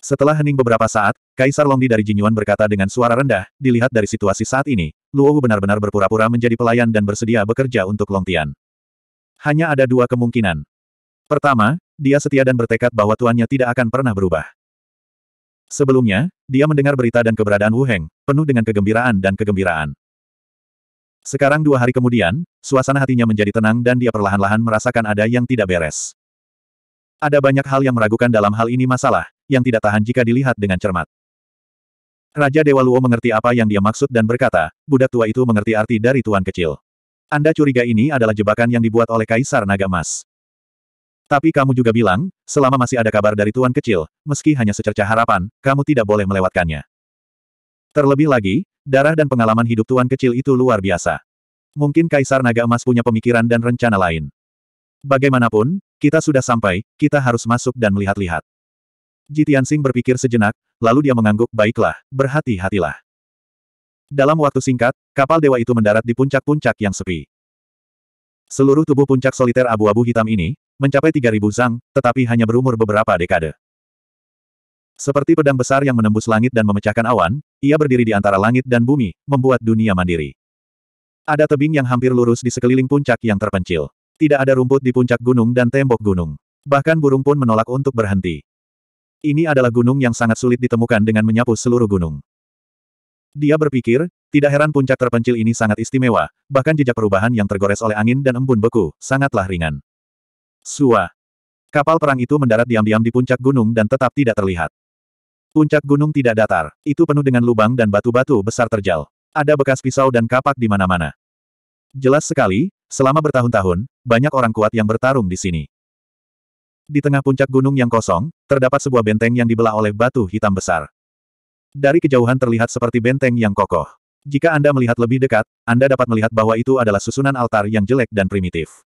Setelah hening beberapa saat, Kaisar Longdi dari Jinyuan berkata dengan suara rendah, dilihat dari situasi saat ini, Luohu benar-benar berpura-pura menjadi pelayan dan bersedia bekerja untuk Longtian. Hanya ada dua kemungkinan. Pertama, dia setia dan bertekad bahwa tuannya tidak akan pernah berubah. Sebelumnya, dia mendengar berita dan keberadaan Wu Heng, penuh dengan kegembiraan dan kegembiraan. Sekarang dua hari kemudian, suasana hatinya menjadi tenang dan dia perlahan-lahan merasakan ada yang tidak beres. Ada banyak hal yang meragukan dalam hal ini masalah, yang tidak tahan jika dilihat dengan cermat. Raja Dewa Luo mengerti apa yang dia maksud dan berkata, budak tua itu mengerti arti dari tuan kecil. Anda curiga ini adalah jebakan yang dibuat oleh Kaisar Naga Mas. Tapi kamu juga bilang, selama masih ada kabar dari tuan kecil, meski hanya secerca harapan, kamu tidak boleh melewatkannya. Terlebih lagi, Darah dan pengalaman hidup tuan kecil itu luar biasa. Mungkin Kaisar Naga Emas punya pemikiran dan rencana lain. Bagaimanapun, kita sudah sampai, kita harus masuk dan melihat-lihat. Jitian Sing berpikir sejenak, lalu dia mengangguk baiklah, berhati-hatilah. Dalam waktu singkat, kapal dewa itu mendarat di puncak-puncak yang sepi. Seluruh tubuh puncak soliter abu-abu hitam ini, mencapai 3.000 zang, tetapi hanya berumur beberapa dekade. Seperti pedang besar yang menembus langit dan memecahkan awan, ia berdiri di antara langit dan bumi, membuat dunia mandiri. Ada tebing yang hampir lurus di sekeliling puncak yang terpencil. Tidak ada rumput di puncak gunung dan tembok gunung. Bahkan burung pun menolak untuk berhenti. Ini adalah gunung yang sangat sulit ditemukan dengan menyapu seluruh gunung. Dia berpikir, tidak heran puncak terpencil ini sangat istimewa, bahkan jejak perubahan yang tergores oleh angin dan embun beku, sangatlah ringan. Sua. Kapal perang itu mendarat diam-diam di puncak gunung dan tetap tidak terlihat. Puncak gunung tidak datar, itu penuh dengan lubang dan batu-batu besar terjal. Ada bekas pisau dan kapak di mana-mana. Jelas sekali, selama bertahun-tahun, banyak orang kuat yang bertarung di sini. Di tengah puncak gunung yang kosong, terdapat sebuah benteng yang dibelah oleh batu hitam besar. Dari kejauhan terlihat seperti benteng yang kokoh. Jika Anda melihat lebih dekat, Anda dapat melihat bahwa itu adalah susunan altar yang jelek dan primitif.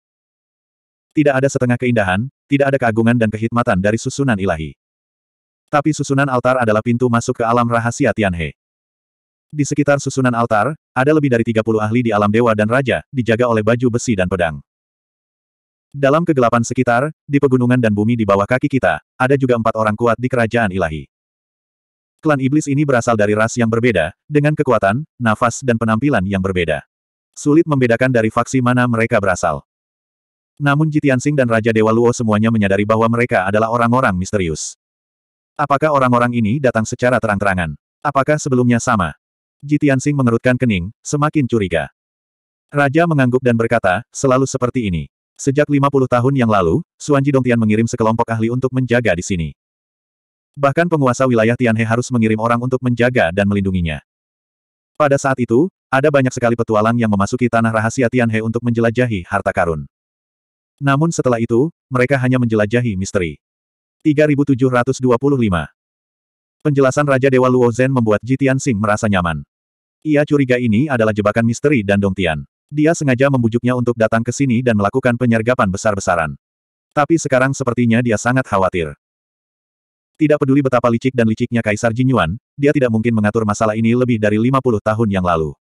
Tidak ada setengah keindahan, tidak ada keagungan dan kehikmatan dari susunan ilahi. Tapi susunan altar adalah pintu masuk ke alam rahasia Tianhe. Di sekitar susunan altar, ada lebih dari 30 ahli di alam dewa dan raja, dijaga oleh baju besi dan pedang. Dalam kegelapan sekitar, di pegunungan dan bumi di bawah kaki kita, ada juga empat orang kuat di kerajaan ilahi. Klan iblis ini berasal dari ras yang berbeda, dengan kekuatan, nafas dan penampilan yang berbeda. Sulit membedakan dari faksi mana mereka berasal. Namun Jitiansing dan Raja Dewa Luo semuanya menyadari bahwa mereka adalah orang-orang misterius. Apakah orang-orang ini datang secara terang-terangan? Apakah sebelumnya sama? Jitian Sing mengerutkan kening, semakin curiga. Raja mengangguk dan berkata, selalu seperti ini. Sejak 50 tahun yang lalu, Suanji Dongtian mengirim sekelompok ahli untuk menjaga di sini. Bahkan penguasa wilayah Tianhe harus mengirim orang untuk menjaga dan melindunginya. Pada saat itu, ada banyak sekali petualang yang memasuki tanah rahasia Tianhe untuk menjelajahi harta karun. Namun setelah itu, mereka hanya menjelajahi misteri. 3725. Penjelasan Raja Dewa Luo Zhen membuat Jitian Xing merasa nyaman. Ia curiga ini adalah jebakan misteri dan Dongtian. Dia sengaja membujuknya untuk datang ke sini dan melakukan penyergapan besar-besaran. Tapi sekarang sepertinya dia sangat khawatir. Tidak peduli betapa licik dan liciknya Kaisar Jin Yuan, dia tidak mungkin mengatur masalah ini lebih dari 50 tahun yang lalu.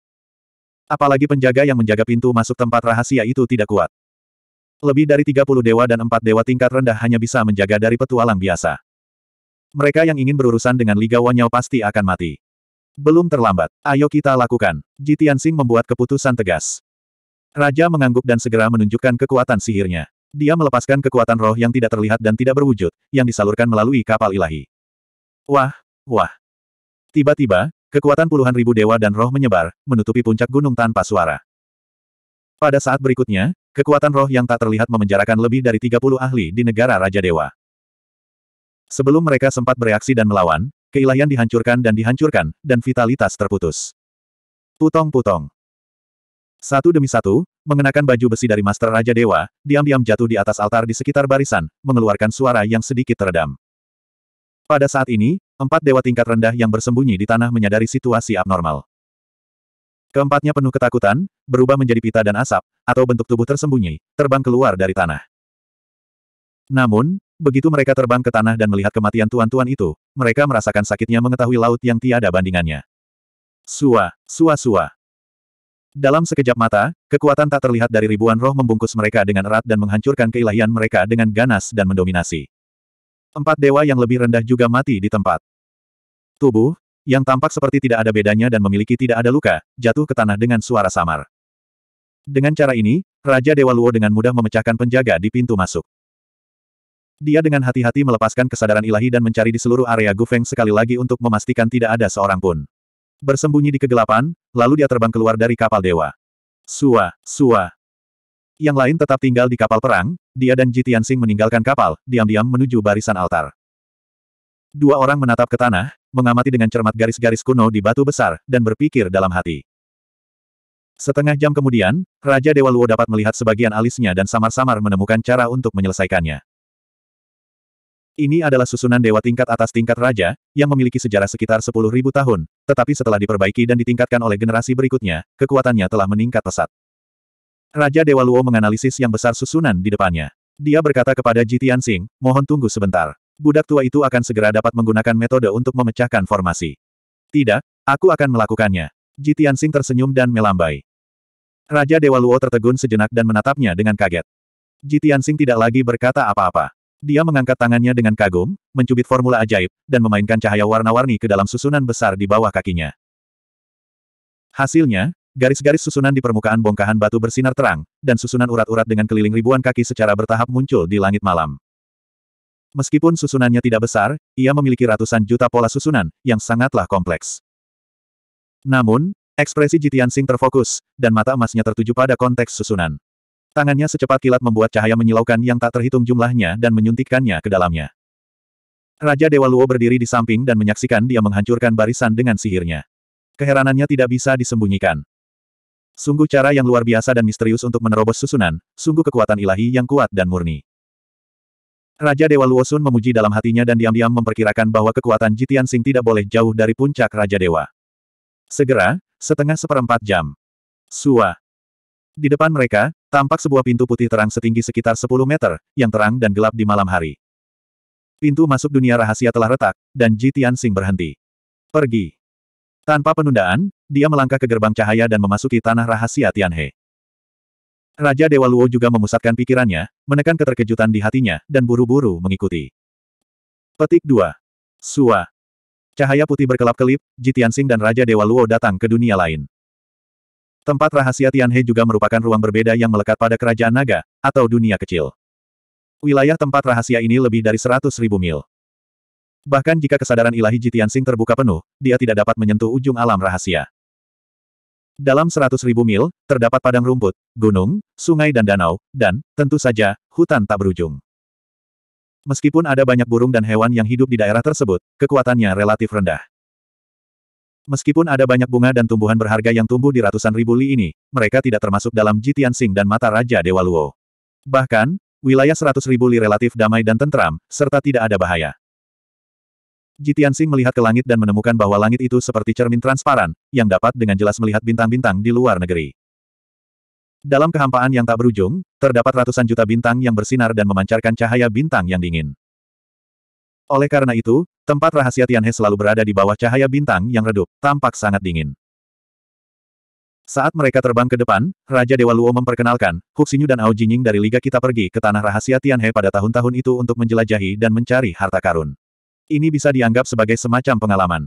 Apalagi penjaga yang menjaga pintu masuk tempat rahasia itu tidak kuat. Lebih dari 30 dewa dan empat dewa tingkat rendah hanya bisa menjaga dari petualang biasa. Mereka yang ingin berurusan dengan Liga Wanyao pasti akan mati. Belum terlambat, ayo kita lakukan. Jitian Sing membuat keputusan tegas. Raja mengangguk dan segera menunjukkan kekuatan sihirnya. Dia melepaskan kekuatan roh yang tidak terlihat dan tidak berwujud, yang disalurkan melalui kapal ilahi. Wah, wah. Tiba-tiba, kekuatan puluhan ribu dewa dan roh menyebar, menutupi puncak gunung tanpa suara. Pada saat berikutnya, Kekuatan roh yang tak terlihat memenjarakan lebih dari 30 ahli di negara Raja Dewa. Sebelum mereka sempat bereaksi dan melawan, keilahian dihancurkan dan dihancurkan, dan vitalitas terputus. Putong-putong. Satu demi satu, mengenakan baju besi dari Master Raja Dewa, diam-diam jatuh di atas altar di sekitar barisan, mengeluarkan suara yang sedikit teredam. Pada saat ini, empat dewa tingkat rendah yang bersembunyi di tanah menyadari situasi abnormal. Keempatnya penuh ketakutan, berubah menjadi pita dan asap, atau bentuk tubuh tersembunyi, terbang keluar dari tanah. Namun, begitu mereka terbang ke tanah dan melihat kematian tuan-tuan itu, mereka merasakan sakitnya mengetahui laut yang tiada bandingannya. Sua, sua sua. Dalam sekejap mata, kekuatan tak terlihat dari ribuan roh membungkus mereka dengan erat dan menghancurkan keilahian mereka dengan ganas dan mendominasi. Empat dewa yang lebih rendah juga mati di tempat. Tubuh, yang tampak seperti tidak ada bedanya dan memiliki tidak ada luka, jatuh ke tanah dengan suara samar. Dengan cara ini, Raja Dewa Luo dengan mudah memecahkan penjaga di pintu masuk. Dia dengan hati-hati melepaskan kesadaran ilahi dan mencari di seluruh area Gufeng sekali lagi untuk memastikan tidak ada seorang pun. Bersembunyi di kegelapan, lalu dia terbang keluar dari kapal dewa. Sua, sua. Yang lain tetap tinggal di kapal perang, dia dan Ji Tianxing meninggalkan kapal, diam-diam menuju barisan altar. Dua orang menatap ke tanah, mengamati dengan cermat garis-garis kuno di batu besar, dan berpikir dalam hati. Setengah jam kemudian, Raja Dewa Luo dapat melihat sebagian alisnya dan samar-samar menemukan cara untuk menyelesaikannya. Ini adalah susunan dewa tingkat atas tingkat raja, yang memiliki sejarah sekitar 10.000 tahun, tetapi setelah diperbaiki dan ditingkatkan oleh generasi berikutnya, kekuatannya telah meningkat pesat. Raja Dewa Luo menganalisis yang besar susunan di depannya. Dia berkata kepada Jitian Singh, mohon tunggu sebentar. Budak tua itu akan segera dapat menggunakan metode untuk memecahkan formasi. Tidak, aku akan melakukannya. Jitian Sing tersenyum dan melambai. Raja Dewa Luo tertegun sejenak dan menatapnya dengan kaget. Jitian Sing tidak lagi berkata apa-apa. Dia mengangkat tangannya dengan kagum, mencubit formula ajaib, dan memainkan cahaya warna-warni ke dalam susunan besar di bawah kakinya. Hasilnya, garis-garis susunan di permukaan bongkahan batu bersinar terang, dan susunan urat-urat dengan keliling ribuan kaki secara bertahap muncul di langit malam. Meskipun susunannya tidak besar, ia memiliki ratusan juta pola susunan, yang sangatlah kompleks. Namun, ekspresi Jitian Sing terfokus, dan mata emasnya tertuju pada konteks susunan. Tangannya secepat kilat membuat cahaya menyilaukan yang tak terhitung jumlahnya dan menyuntikkannya ke dalamnya. Raja Dewa Luo berdiri di samping dan menyaksikan dia menghancurkan barisan dengan sihirnya. Keheranannya tidak bisa disembunyikan. Sungguh cara yang luar biasa dan misterius untuk menerobos susunan, sungguh kekuatan ilahi yang kuat dan murni. Raja Dewa Luosun memuji dalam hatinya dan diam-diam memperkirakan bahwa kekuatan Jitian Sing tidak boleh jauh dari puncak Raja Dewa. Segera, setengah seperempat jam. Sua. Di depan mereka, tampak sebuah pintu putih terang setinggi sekitar 10 meter, yang terang dan gelap di malam hari. Pintu masuk dunia rahasia telah retak, dan Jitian Sing berhenti. Pergi. Tanpa penundaan, dia melangkah ke gerbang cahaya dan memasuki tanah rahasia Tianhe. Raja Dewa Luo juga memusatkan pikirannya, menekan keterkejutan di hatinya, dan buru-buru mengikuti. Petik 2. Sua. Cahaya putih berkelap-kelip, Jitiansing dan Raja Dewa Luo datang ke dunia lain. Tempat rahasia Tianhe juga merupakan ruang berbeda yang melekat pada kerajaan naga, atau dunia kecil. Wilayah tempat rahasia ini lebih dari seratus ribu mil. Bahkan jika kesadaran ilahi Jitiansing terbuka penuh, dia tidak dapat menyentuh ujung alam rahasia. Dalam seratus ribu mil, terdapat padang rumput, gunung, sungai dan danau, dan, tentu saja, hutan tak berujung. Meskipun ada banyak burung dan hewan yang hidup di daerah tersebut, kekuatannya relatif rendah. Meskipun ada banyak bunga dan tumbuhan berharga yang tumbuh di ratusan ribu li ini, mereka tidak termasuk dalam Jitian Sing dan Mata Raja Dewa Luo. Bahkan, wilayah seratus ribu li relatif damai dan tentram, serta tidak ada bahaya. Jitian Sing melihat ke langit dan menemukan bahwa langit itu seperti cermin transparan, yang dapat dengan jelas melihat bintang-bintang di luar negeri. Dalam kehampaan yang tak berujung, terdapat ratusan juta bintang yang bersinar dan memancarkan cahaya bintang yang dingin. Oleh karena itu, tempat rahasia Tianhe selalu berada di bawah cahaya bintang yang redup, tampak sangat dingin. Saat mereka terbang ke depan, Raja Dewa Luo memperkenalkan, Huxinyu dan Ao Jinying dari Liga kita pergi ke tanah rahasia Tianhe pada tahun-tahun itu untuk menjelajahi dan mencari harta karun. Ini bisa dianggap sebagai semacam pengalaman.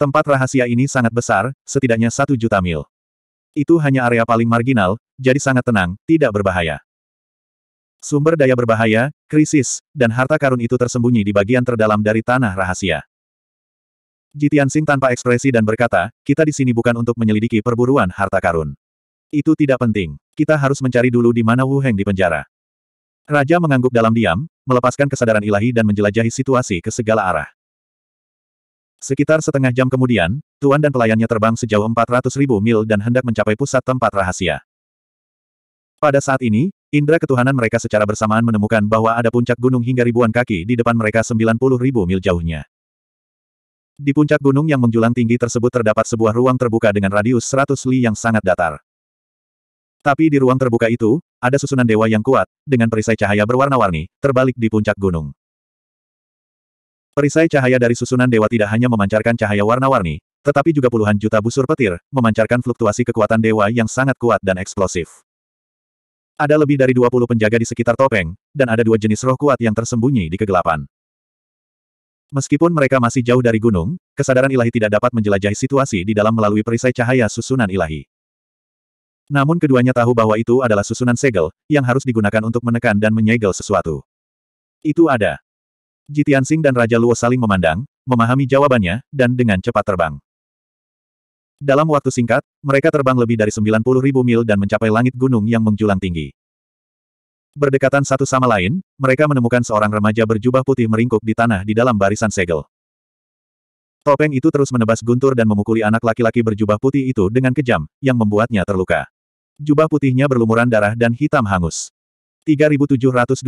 Tempat rahasia ini sangat besar, setidaknya satu juta mil. Itu hanya area paling marginal, jadi sangat tenang, tidak berbahaya. Sumber daya berbahaya, krisis, dan harta karun itu tersembunyi di bagian terdalam dari tanah rahasia. Jitian Sing tanpa ekspresi dan berkata, kita di sini bukan untuk menyelidiki perburuan harta karun. Itu tidak penting. Kita harus mencari dulu di mana Wu Heng dipenjara. Raja mengangguk dalam diam, melepaskan kesadaran ilahi dan menjelajahi situasi ke segala arah. Sekitar setengah jam kemudian, Tuan dan pelayannya terbang sejauh 400 ribu mil dan hendak mencapai pusat tempat rahasia. Pada saat ini, indera ketuhanan mereka secara bersamaan menemukan bahwa ada puncak gunung hingga ribuan kaki di depan mereka 90 ribu mil jauhnya. Di puncak gunung yang menjulang tinggi tersebut terdapat sebuah ruang terbuka dengan radius 100 li yang sangat datar. Tapi di ruang terbuka itu, ada susunan dewa yang kuat, dengan perisai cahaya berwarna-warni, terbalik di puncak gunung. Perisai cahaya dari susunan dewa tidak hanya memancarkan cahaya warna-warni, tetapi juga puluhan juta busur petir, memancarkan fluktuasi kekuatan dewa yang sangat kuat dan eksplosif. Ada lebih dari 20 penjaga di sekitar topeng, dan ada dua jenis roh kuat yang tersembunyi di kegelapan. Meskipun mereka masih jauh dari gunung, kesadaran ilahi tidak dapat menjelajahi situasi di dalam melalui perisai cahaya susunan ilahi. Namun keduanya tahu bahwa itu adalah susunan segel, yang harus digunakan untuk menekan dan menyegel sesuatu. Itu ada. Jitian Sing dan Raja Luo saling memandang, memahami jawabannya, dan dengan cepat terbang. Dalam waktu singkat, mereka terbang lebih dari 90 ribu mil dan mencapai langit gunung yang menjulang tinggi. Berdekatan satu sama lain, mereka menemukan seorang remaja berjubah putih meringkuk di tanah di dalam barisan segel. Topeng itu terus menebas guntur dan memukuli anak laki-laki berjubah putih itu dengan kejam, yang membuatnya terluka. Jubah putihnya berlumuran darah dan hitam hangus. 3726.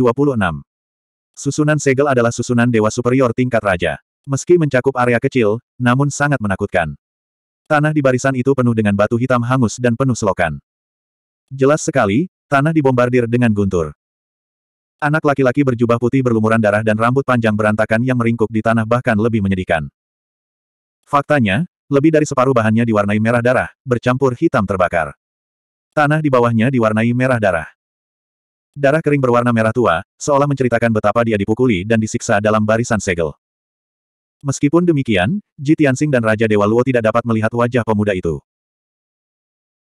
Susunan segel adalah susunan dewa superior tingkat raja. Meski mencakup area kecil, namun sangat menakutkan. Tanah di barisan itu penuh dengan batu hitam hangus dan penuh selokan. Jelas sekali, tanah dibombardir dengan guntur. Anak laki-laki berjubah putih berlumuran darah dan rambut panjang berantakan yang meringkuk di tanah bahkan lebih menyedihkan. Faktanya, lebih dari separuh bahannya diwarnai merah darah, bercampur hitam terbakar. Tanah di bawahnya diwarnai merah darah. Darah kering berwarna merah tua, seolah menceritakan betapa dia dipukuli dan disiksa dalam barisan segel. Meskipun demikian, Ji Tianxing dan Raja Dewa Luo tidak dapat melihat wajah pemuda itu.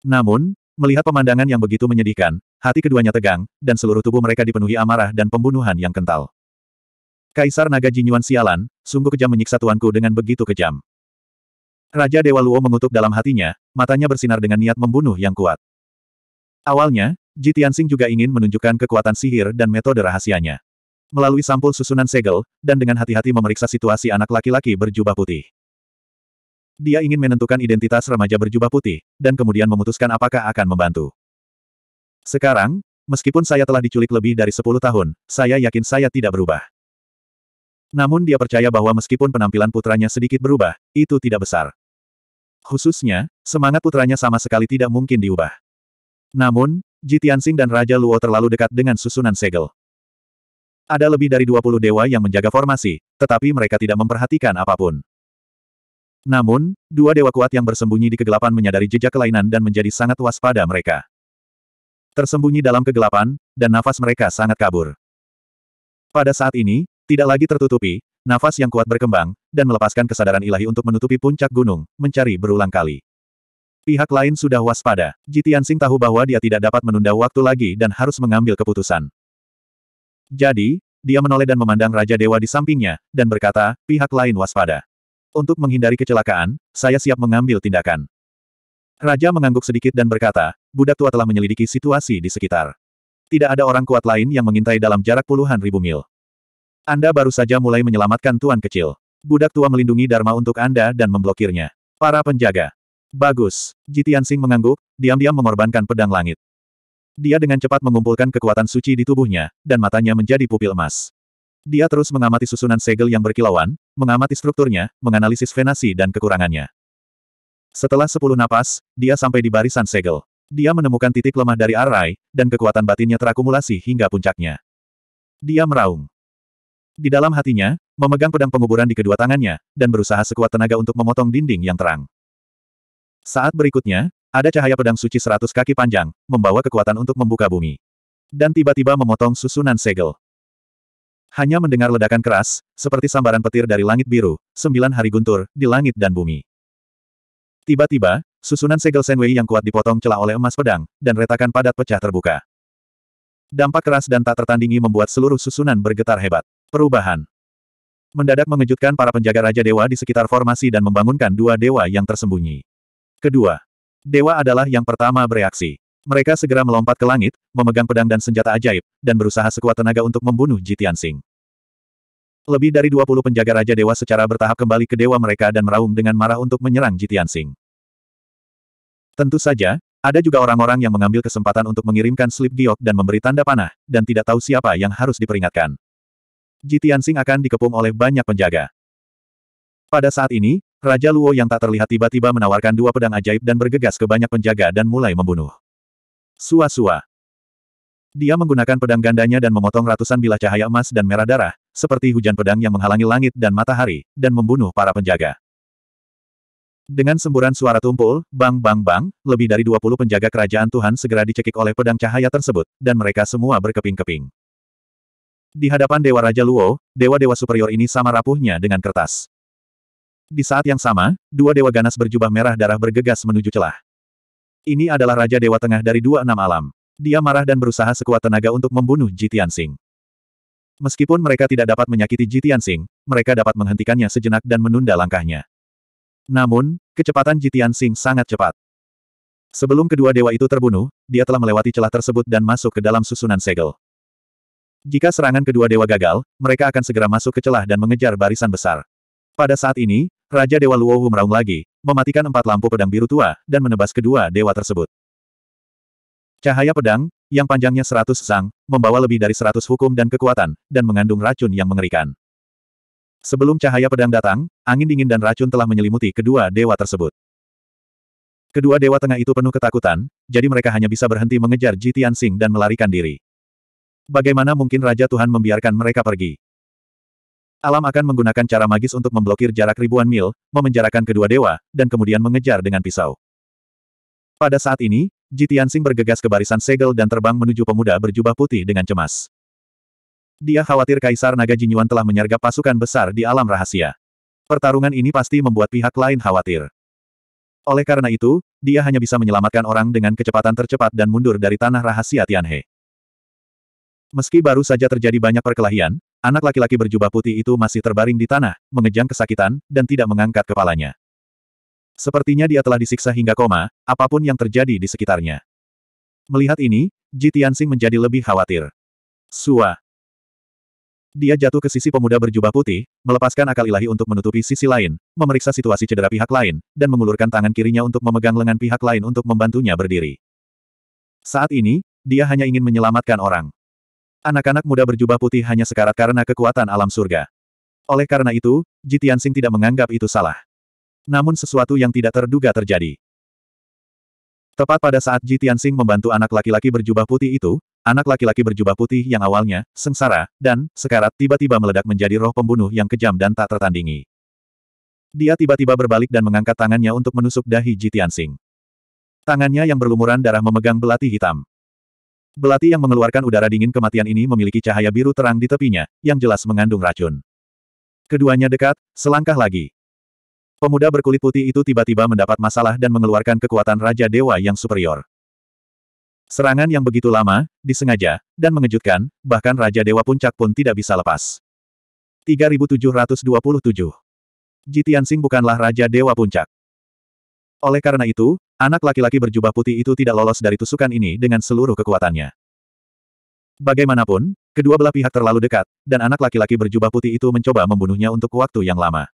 Namun, melihat pemandangan yang begitu menyedihkan, hati keduanya tegang, dan seluruh tubuh mereka dipenuhi amarah dan pembunuhan yang kental. Kaisar Naga Jinyuan sialan, sungguh kejam menyiksa tuanku dengan begitu kejam. Raja Dewa Luo mengutuk dalam hatinya, matanya bersinar dengan niat membunuh yang kuat. Awalnya, Ji Tianxing juga ingin menunjukkan kekuatan sihir dan metode rahasianya. Melalui sampul susunan segel, dan dengan hati-hati memeriksa situasi anak laki-laki berjubah putih. Dia ingin menentukan identitas remaja berjubah putih, dan kemudian memutuskan apakah akan membantu. Sekarang, meskipun saya telah diculik lebih dari 10 tahun, saya yakin saya tidak berubah. Namun dia percaya bahwa meskipun penampilan putranya sedikit berubah, itu tidak besar. Khususnya, semangat putranya sama sekali tidak mungkin diubah. Namun, Ji Tianxing dan Raja Luo terlalu dekat dengan susunan segel. Ada lebih dari 20 dewa yang menjaga formasi, tetapi mereka tidak memperhatikan apapun. Namun, dua dewa kuat yang bersembunyi di kegelapan menyadari jejak kelainan dan menjadi sangat waspada mereka. Tersembunyi dalam kegelapan, dan nafas mereka sangat kabur. Pada saat ini, tidak lagi tertutupi, nafas yang kuat berkembang, dan melepaskan kesadaran ilahi untuk menutupi puncak gunung, mencari berulang kali. Pihak lain sudah waspada. Jitian Sing tahu bahwa dia tidak dapat menunda waktu lagi dan harus mengambil keputusan. Jadi, dia menoleh dan memandang Raja Dewa di sampingnya, dan berkata, pihak lain waspada. Untuk menghindari kecelakaan, saya siap mengambil tindakan. Raja mengangguk sedikit dan berkata, budak tua telah menyelidiki situasi di sekitar. Tidak ada orang kuat lain yang mengintai dalam jarak puluhan ribu mil. Anda baru saja mulai menyelamatkan tuan kecil. Budak tua melindungi Dharma untuk Anda dan memblokirnya. Para penjaga, Bagus. Jitian Sing mengangguk, diam-diam mengorbankan pedang langit. Dia dengan cepat mengumpulkan kekuatan suci di tubuhnya, dan matanya menjadi pupil emas. Dia terus mengamati susunan segel yang berkilauan, mengamati strukturnya, menganalisis venasi dan kekurangannya. Setelah sepuluh napas, dia sampai di barisan segel. Dia menemukan titik lemah dari Arai, dan kekuatan batinnya terakumulasi hingga puncaknya. Dia meraung. Di dalam hatinya, memegang pedang penguburan di kedua tangannya, dan berusaha sekuat tenaga untuk memotong dinding yang terang. Saat berikutnya, ada cahaya pedang suci seratus kaki panjang, membawa kekuatan untuk membuka bumi. Dan tiba-tiba memotong susunan segel. Hanya mendengar ledakan keras, seperti sambaran petir dari langit biru, sembilan hari guntur, di langit dan bumi. Tiba-tiba, susunan segel Senwei yang kuat dipotong celah oleh emas pedang, dan retakan padat pecah terbuka. Dampak keras dan tak tertandingi membuat seluruh susunan bergetar hebat. Perubahan mendadak mengejutkan para penjaga Raja Dewa di sekitar formasi dan membangunkan dua dewa yang tersembunyi. Kedua, dewa adalah yang pertama bereaksi. Mereka segera melompat ke langit, memegang pedang dan senjata ajaib, dan berusaha sekuat tenaga untuk membunuh Jitian Sing. Lebih dari 20 penjaga Raja Dewa secara bertahap kembali ke dewa mereka dan meraung dengan marah untuk menyerang Jitian Sing. Tentu saja, ada juga orang-orang yang mengambil kesempatan untuk mengirimkan slip giok dan memberi tanda panah, dan tidak tahu siapa yang harus diperingatkan. Jitian Sing akan dikepung oleh banyak penjaga. Pada saat ini, Raja Luo yang tak terlihat tiba-tiba menawarkan dua pedang ajaib dan bergegas ke banyak penjaga dan mulai membunuh. Sua-sua. Dia menggunakan pedang gandanya dan memotong ratusan bilah cahaya emas dan merah darah, seperti hujan pedang yang menghalangi langit dan matahari, dan membunuh para penjaga. Dengan semburan suara tumpul, bang bang bang, lebih dari 20 penjaga kerajaan Tuhan segera dicekik oleh pedang cahaya tersebut, dan mereka semua berkeping-keping. Di hadapan Dewa Raja Luo, dewa-dewa superior ini sama rapuhnya dengan kertas. Di saat yang sama, dua dewa ganas berjubah merah darah bergegas menuju celah. Ini adalah Raja Dewa Tengah dari dua enam alam. Dia marah dan berusaha sekuat tenaga untuk membunuh Jitian Sing. Meskipun mereka tidak dapat menyakiti Jitian Sing, mereka dapat menghentikannya sejenak dan menunda langkahnya. Namun, kecepatan Jitian Sing sangat cepat. Sebelum kedua dewa itu terbunuh, dia telah melewati celah tersebut dan masuk ke dalam susunan segel. Jika serangan kedua dewa gagal, mereka akan segera masuk ke celah dan mengejar barisan besar. Pada saat ini, Raja Dewa Luohu meraung lagi, mematikan empat lampu pedang biru tua, dan menebas kedua dewa tersebut. Cahaya pedang, yang panjangnya seratus sang, membawa lebih dari seratus hukum dan kekuatan, dan mengandung racun yang mengerikan. Sebelum cahaya pedang datang, angin dingin dan racun telah menyelimuti kedua dewa tersebut. Kedua dewa tengah itu penuh ketakutan, jadi mereka hanya bisa berhenti mengejar Jitian Sing dan melarikan diri. Bagaimana mungkin Raja Tuhan membiarkan mereka pergi? Alam akan menggunakan cara magis untuk memblokir jarak ribuan mil, memenjarakan kedua dewa, dan kemudian mengejar dengan pisau. Pada saat ini, Jitiansing Sing bergegas ke barisan segel dan terbang menuju pemuda berjubah putih dengan cemas. Dia khawatir Kaisar Naga Jinyuan telah menyergap pasukan besar di alam rahasia. Pertarungan ini pasti membuat pihak lain khawatir. Oleh karena itu, dia hanya bisa menyelamatkan orang dengan kecepatan tercepat dan mundur dari tanah rahasia Tianhe. Meski baru saja terjadi banyak perkelahian, Anak laki-laki berjubah putih itu masih terbaring di tanah, mengejang kesakitan, dan tidak mengangkat kepalanya. Sepertinya dia telah disiksa hingga koma, apapun yang terjadi di sekitarnya. Melihat ini, Ji Tianxing menjadi lebih khawatir. Sua. Dia jatuh ke sisi pemuda berjubah putih, melepaskan akal ilahi untuk menutupi sisi lain, memeriksa situasi cedera pihak lain, dan mengulurkan tangan kirinya untuk memegang lengan pihak lain untuk membantunya berdiri. Saat ini, dia hanya ingin menyelamatkan orang. Anak-anak muda berjubah putih hanya sekarat karena kekuatan alam surga. Oleh karena itu, Jitianxing tidak menganggap itu salah. Namun sesuatu yang tidak terduga terjadi. Tepat pada saat Jitianxing membantu anak laki-laki berjubah putih itu, anak laki-laki berjubah putih yang awalnya, sengsara, dan, sekarat tiba-tiba meledak menjadi roh pembunuh yang kejam dan tak tertandingi. Dia tiba-tiba berbalik dan mengangkat tangannya untuk menusuk dahi Jitianxing. Tangannya yang berlumuran darah memegang belati hitam. Belati yang mengeluarkan udara dingin kematian ini memiliki cahaya biru terang di tepinya, yang jelas mengandung racun. Keduanya dekat, selangkah lagi. Pemuda berkulit putih itu tiba-tiba mendapat masalah dan mengeluarkan kekuatan Raja Dewa yang superior. Serangan yang begitu lama, disengaja, dan mengejutkan, bahkan Raja Dewa Puncak pun tidak bisa lepas. 3727 Jitian Sing bukanlah Raja Dewa Puncak. Oleh karena itu, Anak laki-laki berjubah putih itu tidak lolos dari tusukan ini dengan seluruh kekuatannya. Bagaimanapun, kedua belah pihak terlalu dekat, dan anak laki-laki berjubah putih itu mencoba membunuhnya untuk waktu yang lama.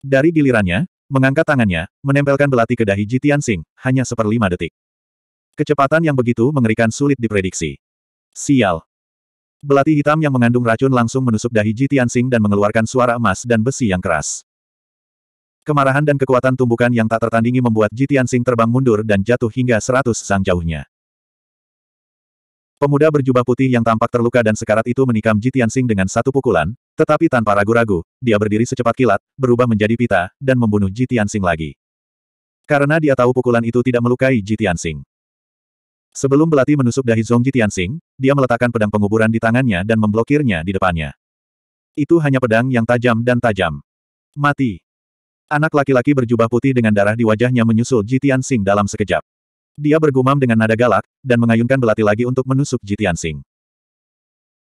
Dari gilirannya, mengangkat tangannya, menempelkan belati ke dahi Jitian Sing, hanya seperlima detik. Kecepatan yang begitu mengerikan sulit diprediksi. Sial. Belati hitam yang mengandung racun langsung menusuk dahi Jitian Sing dan mengeluarkan suara emas dan besi yang keras. Kemarahan dan kekuatan tumbukan yang tak tertandingi membuat Jitian Sing terbang mundur dan jatuh hingga seratus sang jauhnya. Pemuda berjubah putih yang tampak terluka dan sekarat itu menikam Jitian Sing dengan satu pukulan, tetapi tanpa ragu-ragu, dia berdiri secepat kilat, berubah menjadi pita, dan membunuh Jitian Sing lagi. Karena dia tahu pukulan itu tidak melukai Jitian Sing. Sebelum belati menusuk dahi Zong Jitian Sing, dia meletakkan pedang penguburan di tangannya dan memblokirnya di depannya. Itu hanya pedang yang tajam dan tajam. Mati. Anak laki-laki berjubah putih dengan darah di wajahnya menyusul Jitian Sing dalam sekejap. Dia bergumam dengan nada galak, dan mengayunkan belati lagi untuk menusuk Jitian Sing.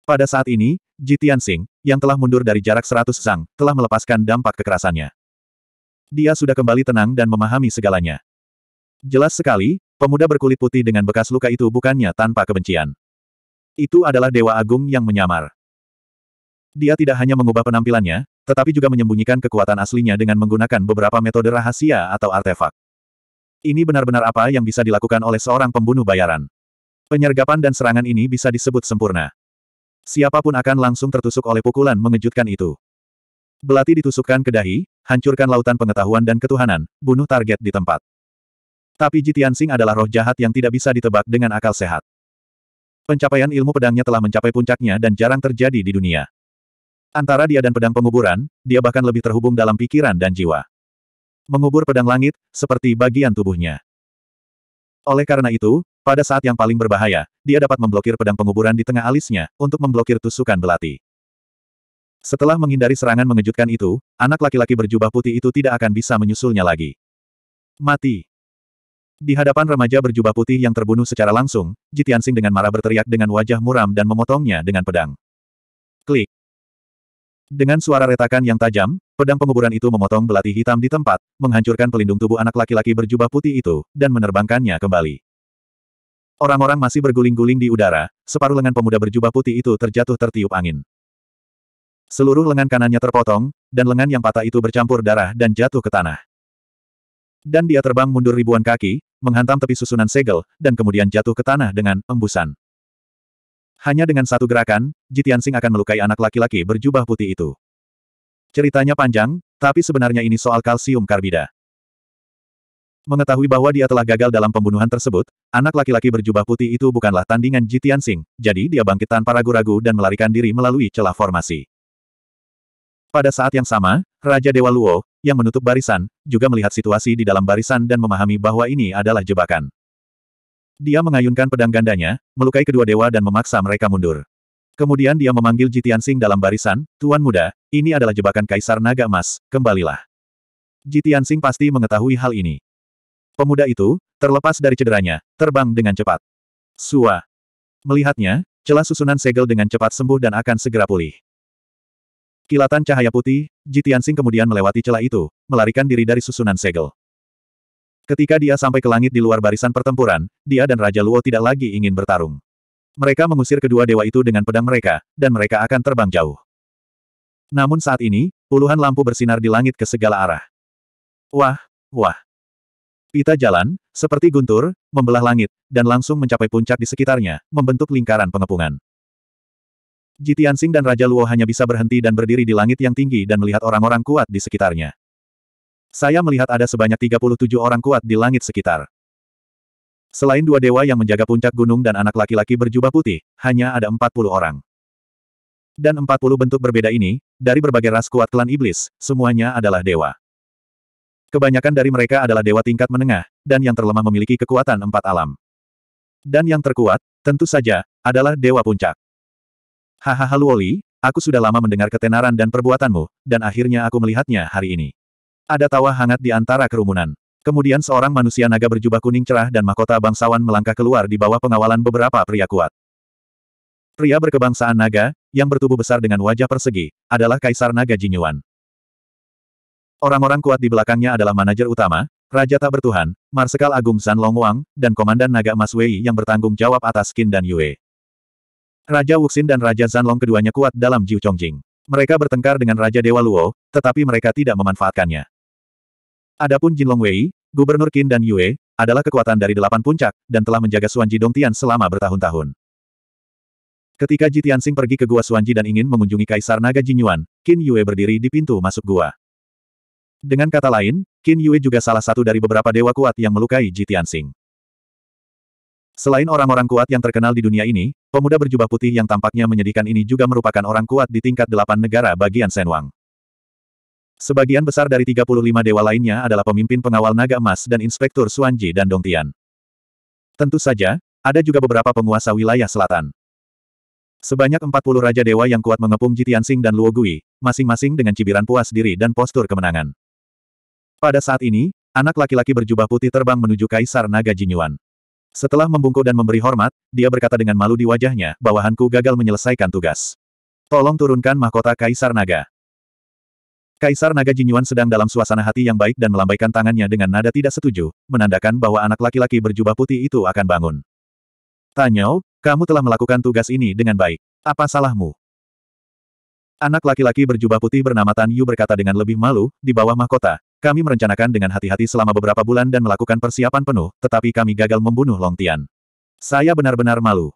Pada saat ini, Jitian Sing, yang telah mundur dari jarak seratus sang, telah melepaskan dampak kekerasannya. Dia sudah kembali tenang dan memahami segalanya. Jelas sekali, pemuda berkulit putih dengan bekas luka itu bukannya tanpa kebencian. Itu adalah Dewa Agung yang menyamar. Dia tidak hanya mengubah penampilannya, tetapi juga menyembunyikan kekuatan aslinya dengan menggunakan beberapa metode rahasia atau artefak. Ini benar-benar apa yang bisa dilakukan oleh seorang pembunuh bayaran. Penyergapan dan serangan ini bisa disebut sempurna. Siapapun akan langsung tertusuk oleh pukulan mengejutkan itu. Belati ditusukkan ke dahi, hancurkan lautan pengetahuan dan ketuhanan, bunuh target di tempat. Tapi Jitian Sing adalah roh jahat yang tidak bisa ditebak dengan akal sehat. Pencapaian ilmu pedangnya telah mencapai puncaknya dan jarang terjadi di dunia. Antara dia dan pedang penguburan, dia bahkan lebih terhubung dalam pikiran dan jiwa. Mengubur pedang langit, seperti bagian tubuhnya. Oleh karena itu, pada saat yang paling berbahaya, dia dapat memblokir pedang penguburan di tengah alisnya, untuk memblokir tusukan belati. Setelah menghindari serangan mengejutkan itu, anak laki-laki berjubah putih itu tidak akan bisa menyusulnya lagi. Mati. Di hadapan remaja berjubah putih yang terbunuh secara langsung, Jitiansing dengan marah berteriak dengan wajah muram dan memotongnya dengan pedang. Klik. Dengan suara retakan yang tajam, pedang penguburan itu memotong belati hitam di tempat, menghancurkan pelindung tubuh anak laki-laki berjubah putih itu, dan menerbangkannya kembali. Orang-orang masih berguling-guling di udara, separuh lengan pemuda berjubah putih itu terjatuh tertiup angin. Seluruh lengan kanannya terpotong, dan lengan yang patah itu bercampur darah dan jatuh ke tanah. Dan dia terbang mundur ribuan kaki, menghantam tepi susunan segel, dan kemudian jatuh ke tanah dengan embusan. Hanya dengan satu gerakan, Jitiansing akan melukai anak laki-laki berjubah putih itu. Ceritanya panjang, tapi sebenarnya ini soal kalsium karbida. Mengetahui bahwa dia telah gagal dalam pembunuhan tersebut, anak laki-laki berjubah putih itu bukanlah tandingan Jitiansing, jadi dia bangkit tanpa ragu-ragu dan melarikan diri melalui celah formasi. Pada saat yang sama, Raja Dewa Luo, yang menutup barisan, juga melihat situasi di dalam barisan dan memahami bahwa ini adalah jebakan. Dia mengayunkan pedang gandanya, melukai kedua dewa dan memaksa mereka mundur. Kemudian dia memanggil Jitian Sing dalam barisan, Tuan Muda, ini adalah jebakan Kaisar Naga Emas, kembalilah. Jitian Sing pasti mengetahui hal ini. Pemuda itu, terlepas dari cederanya, terbang dengan cepat. Sua. Melihatnya, celah susunan segel dengan cepat sembuh dan akan segera pulih. Kilatan cahaya putih, Jitian Sing kemudian melewati celah itu, melarikan diri dari susunan segel. Ketika dia sampai ke langit di luar barisan pertempuran, dia dan Raja Luo tidak lagi ingin bertarung. Mereka mengusir kedua dewa itu dengan pedang mereka, dan mereka akan terbang jauh. Namun saat ini, puluhan lampu bersinar di langit ke segala arah. Wah, wah. Pita jalan, seperti guntur, membelah langit, dan langsung mencapai puncak di sekitarnya, membentuk lingkaran pengepungan. Jitian Sing dan Raja Luo hanya bisa berhenti dan berdiri di langit yang tinggi dan melihat orang-orang kuat di sekitarnya. Saya melihat ada sebanyak 37 orang kuat di langit sekitar. Selain dua dewa yang menjaga puncak gunung dan anak laki-laki berjubah putih, hanya ada 40 orang. Dan 40 bentuk berbeda ini, dari berbagai ras kuat klan iblis, semuanya adalah dewa. Kebanyakan dari mereka adalah dewa tingkat menengah, dan yang terlemah memiliki kekuatan empat alam. Dan yang terkuat, tentu saja, adalah dewa puncak. Hahaha Luoli, aku sudah lama mendengar ketenaran dan perbuatanmu, dan akhirnya aku melihatnya hari ini. Ada tawa hangat di antara kerumunan. Kemudian seorang manusia naga berjubah kuning cerah dan mahkota bangsawan melangkah keluar di bawah pengawalan beberapa pria kuat. Pria berkebangsaan naga, yang bertubuh besar dengan wajah persegi, adalah Kaisar Naga Jinyuan. Orang-orang kuat di belakangnya adalah manajer utama, Raja Tak Bertuhan, Marsekal Agung San Longwang, dan Komandan Naga Mas Wei yang bertanggung jawab atas Qin dan Yue. Raja Wuxin dan Raja Long keduanya kuat dalam Jiu Chongjing. Mereka bertengkar dengan Raja Dewa Luo, tetapi mereka tidak memanfaatkannya. Adapun Long Wei, Gubernur Qin dan Yue, adalah kekuatan dari delapan puncak, dan telah menjaga Suanji Dongtian selama bertahun-tahun. Ketika Ji Tianxing pergi ke Gua Suanji dan ingin mengunjungi Kaisar Naga Jin Yuan, Qin Yue berdiri di pintu masuk gua. Dengan kata lain, Qin Yue juga salah satu dari beberapa dewa kuat yang melukai Ji Tianxing. Selain orang-orang kuat yang terkenal di dunia ini, pemuda berjubah putih yang tampaknya menyedihkan ini juga merupakan orang kuat di tingkat delapan negara bagian Senwang. Sebagian besar dari 35 dewa lainnya adalah pemimpin pengawal naga emas dan inspektur Suanji dan Dongtian. Tentu saja, ada juga beberapa penguasa wilayah selatan. Sebanyak 40 raja dewa yang kuat mengepung Jitiansing dan Luogui, masing-masing dengan cibiran puas diri dan postur kemenangan. Pada saat ini, anak laki-laki berjubah putih terbang menuju Kaisar Naga Jinyuan. Setelah membungkuk dan memberi hormat, dia berkata dengan malu di wajahnya, bawahanku gagal menyelesaikan tugas. Tolong turunkan mahkota Kaisar Naga. Kaisar Naga Jinyuan sedang dalam suasana hati yang baik dan melambaikan tangannya dengan nada tidak setuju, menandakan bahwa anak laki-laki berjubah putih itu akan bangun. Tanyau, kamu telah melakukan tugas ini dengan baik. Apa salahmu? Anak laki-laki berjubah putih bernama Tan Yu berkata dengan lebih malu, di bawah mahkota, kami merencanakan dengan hati-hati selama beberapa bulan dan melakukan persiapan penuh, tetapi kami gagal membunuh Long Tian. Saya benar-benar malu.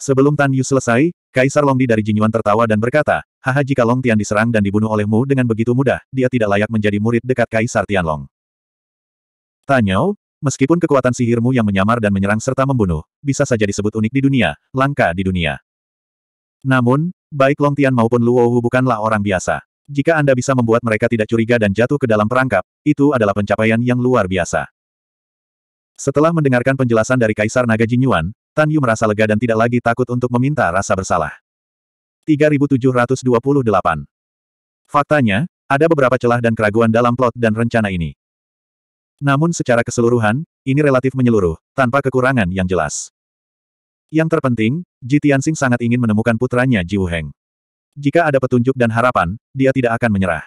Sebelum Tan Yu selesai, Kaisar Longdi dari Jinyuan tertawa dan berkata, Haha jika Long Tian diserang dan dibunuh olehmu dengan begitu mudah, dia tidak layak menjadi murid dekat Kaisar Tianlong. Tanyao, meskipun kekuatan sihirmu yang menyamar dan menyerang serta membunuh, bisa saja disebut unik di dunia, langka di dunia. Namun, baik Long Tian maupun Luo Wu bukanlah orang biasa. Jika Anda bisa membuat mereka tidak curiga dan jatuh ke dalam perangkap, itu adalah pencapaian yang luar biasa. Setelah mendengarkan penjelasan dari Kaisar Naga Jinyuan, Tan Yu merasa lega dan tidak lagi takut untuk meminta rasa bersalah. 3728. Faktanya, ada beberapa celah dan keraguan dalam plot dan rencana ini. Namun secara keseluruhan, ini relatif menyeluruh, tanpa kekurangan yang jelas. Yang terpenting, Ji Tianxing sangat ingin menemukan putranya Ji Wuheng. Jika ada petunjuk dan harapan, dia tidak akan menyerah.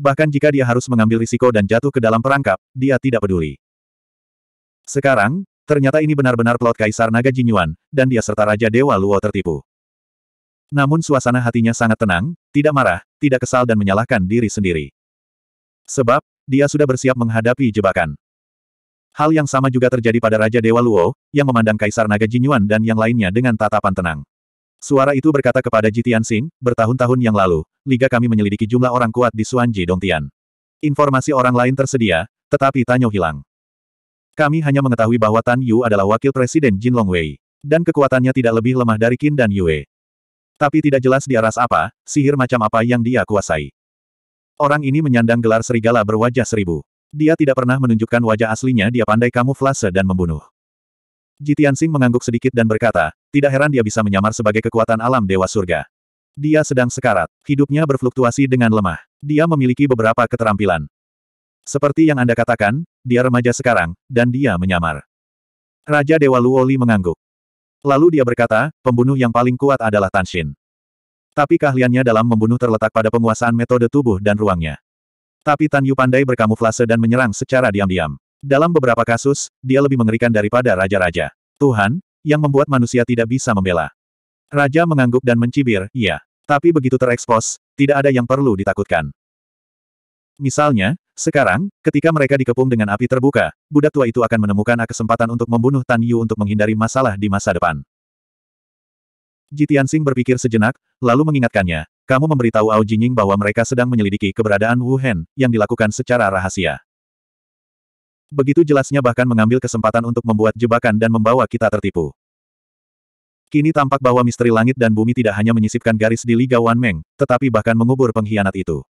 Bahkan jika dia harus mengambil risiko dan jatuh ke dalam perangkap, dia tidak peduli. Sekarang, Ternyata ini benar-benar plot Kaisar Naga Jinyuan, dan dia serta Raja Dewa Luo tertipu. Namun suasana hatinya sangat tenang, tidak marah, tidak kesal dan menyalahkan diri sendiri. Sebab, dia sudah bersiap menghadapi jebakan. Hal yang sama juga terjadi pada Raja Dewa Luo, yang memandang Kaisar Naga Jinyuan dan yang lainnya dengan tatapan tenang. Suara itu berkata kepada Jitian Sing, bertahun-tahun yang lalu, Liga kami menyelidiki jumlah orang kuat di Suanji Dongtian. Informasi orang lain tersedia, tetapi Tanyo hilang. Kami hanya mengetahui bahwa Tan Yu adalah wakil presiden Jin Longwei. Dan kekuatannya tidak lebih lemah dari Qin dan Yue. Tapi tidak jelas di ras apa, sihir macam apa yang dia kuasai. Orang ini menyandang gelar serigala berwajah seribu. Dia tidak pernah menunjukkan wajah aslinya dia pandai kamuflase dan membunuh. Tianxing mengangguk sedikit dan berkata, tidak heran dia bisa menyamar sebagai kekuatan alam Dewa Surga. Dia sedang sekarat, hidupnya berfluktuasi dengan lemah. Dia memiliki beberapa keterampilan. Seperti yang Anda katakan, dia remaja sekarang, dan dia menyamar. Raja Dewa Luoli mengangguk. Lalu dia berkata, pembunuh yang paling kuat adalah Tan Tanshin. Tapi keahliannya dalam membunuh terletak pada penguasaan metode tubuh dan ruangnya. Tapi Tan Yu pandai berkamuflase dan menyerang secara diam-diam. Dalam beberapa kasus, dia lebih mengerikan daripada raja-raja. Tuhan, yang membuat manusia tidak bisa membela. Raja mengangguk dan mencibir, iya. Tapi begitu terekspos, tidak ada yang perlu ditakutkan. Misalnya, sekarang, ketika mereka dikepung dengan api terbuka, budak tua itu akan menemukan kesempatan untuk membunuh Tan Yu untuk menghindari masalah di masa depan. Jitiansing berpikir sejenak, lalu mengingatkannya, kamu memberitahu Ao Jinying bahwa mereka sedang menyelidiki keberadaan Wu Hen, yang dilakukan secara rahasia. Begitu jelasnya bahkan mengambil kesempatan untuk membuat jebakan dan membawa kita tertipu. Kini tampak bahwa misteri langit dan bumi tidak hanya menyisipkan garis di Liga Wan Meng, tetapi bahkan mengubur pengkhianat itu.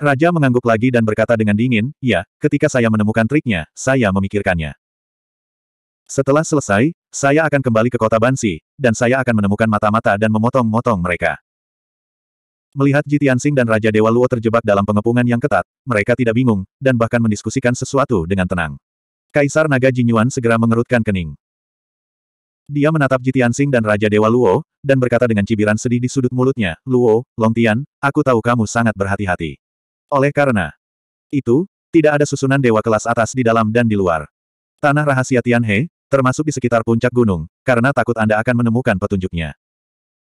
Raja mengangguk lagi dan berkata dengan dingin, ya, ketika saya menemukan triknya, saya memikirkannya. Setelah selesai, saya akan kembali ke kota Bansi, dan saya akan menemukan mata-mata dan memotong-motong mereka. Melihat Jitiansing dan Raja Dewa Luo terjebak dalam pengepungan yang ketat, mereka tidak bingung, dan bahkan mendiskusikan sesuatu dengan tenang. Kaisar Naga Jinyuan segera mengerutkan kening. Dia menatap Jitiansing dan Raja Dewa Luo, dan berkata dengan cibiran sedih di sudut mulutnya, Luo, Longtian, aku tahu kamu sangat berhati-hati. Oleh karena itu, tidak ada susunan dewa kelas atas di dalam dan di luar. Tanah rahasia Tianhe, termasuk di sekitar puncak gunung, karena takut Anda akan menemukan petunjuknya.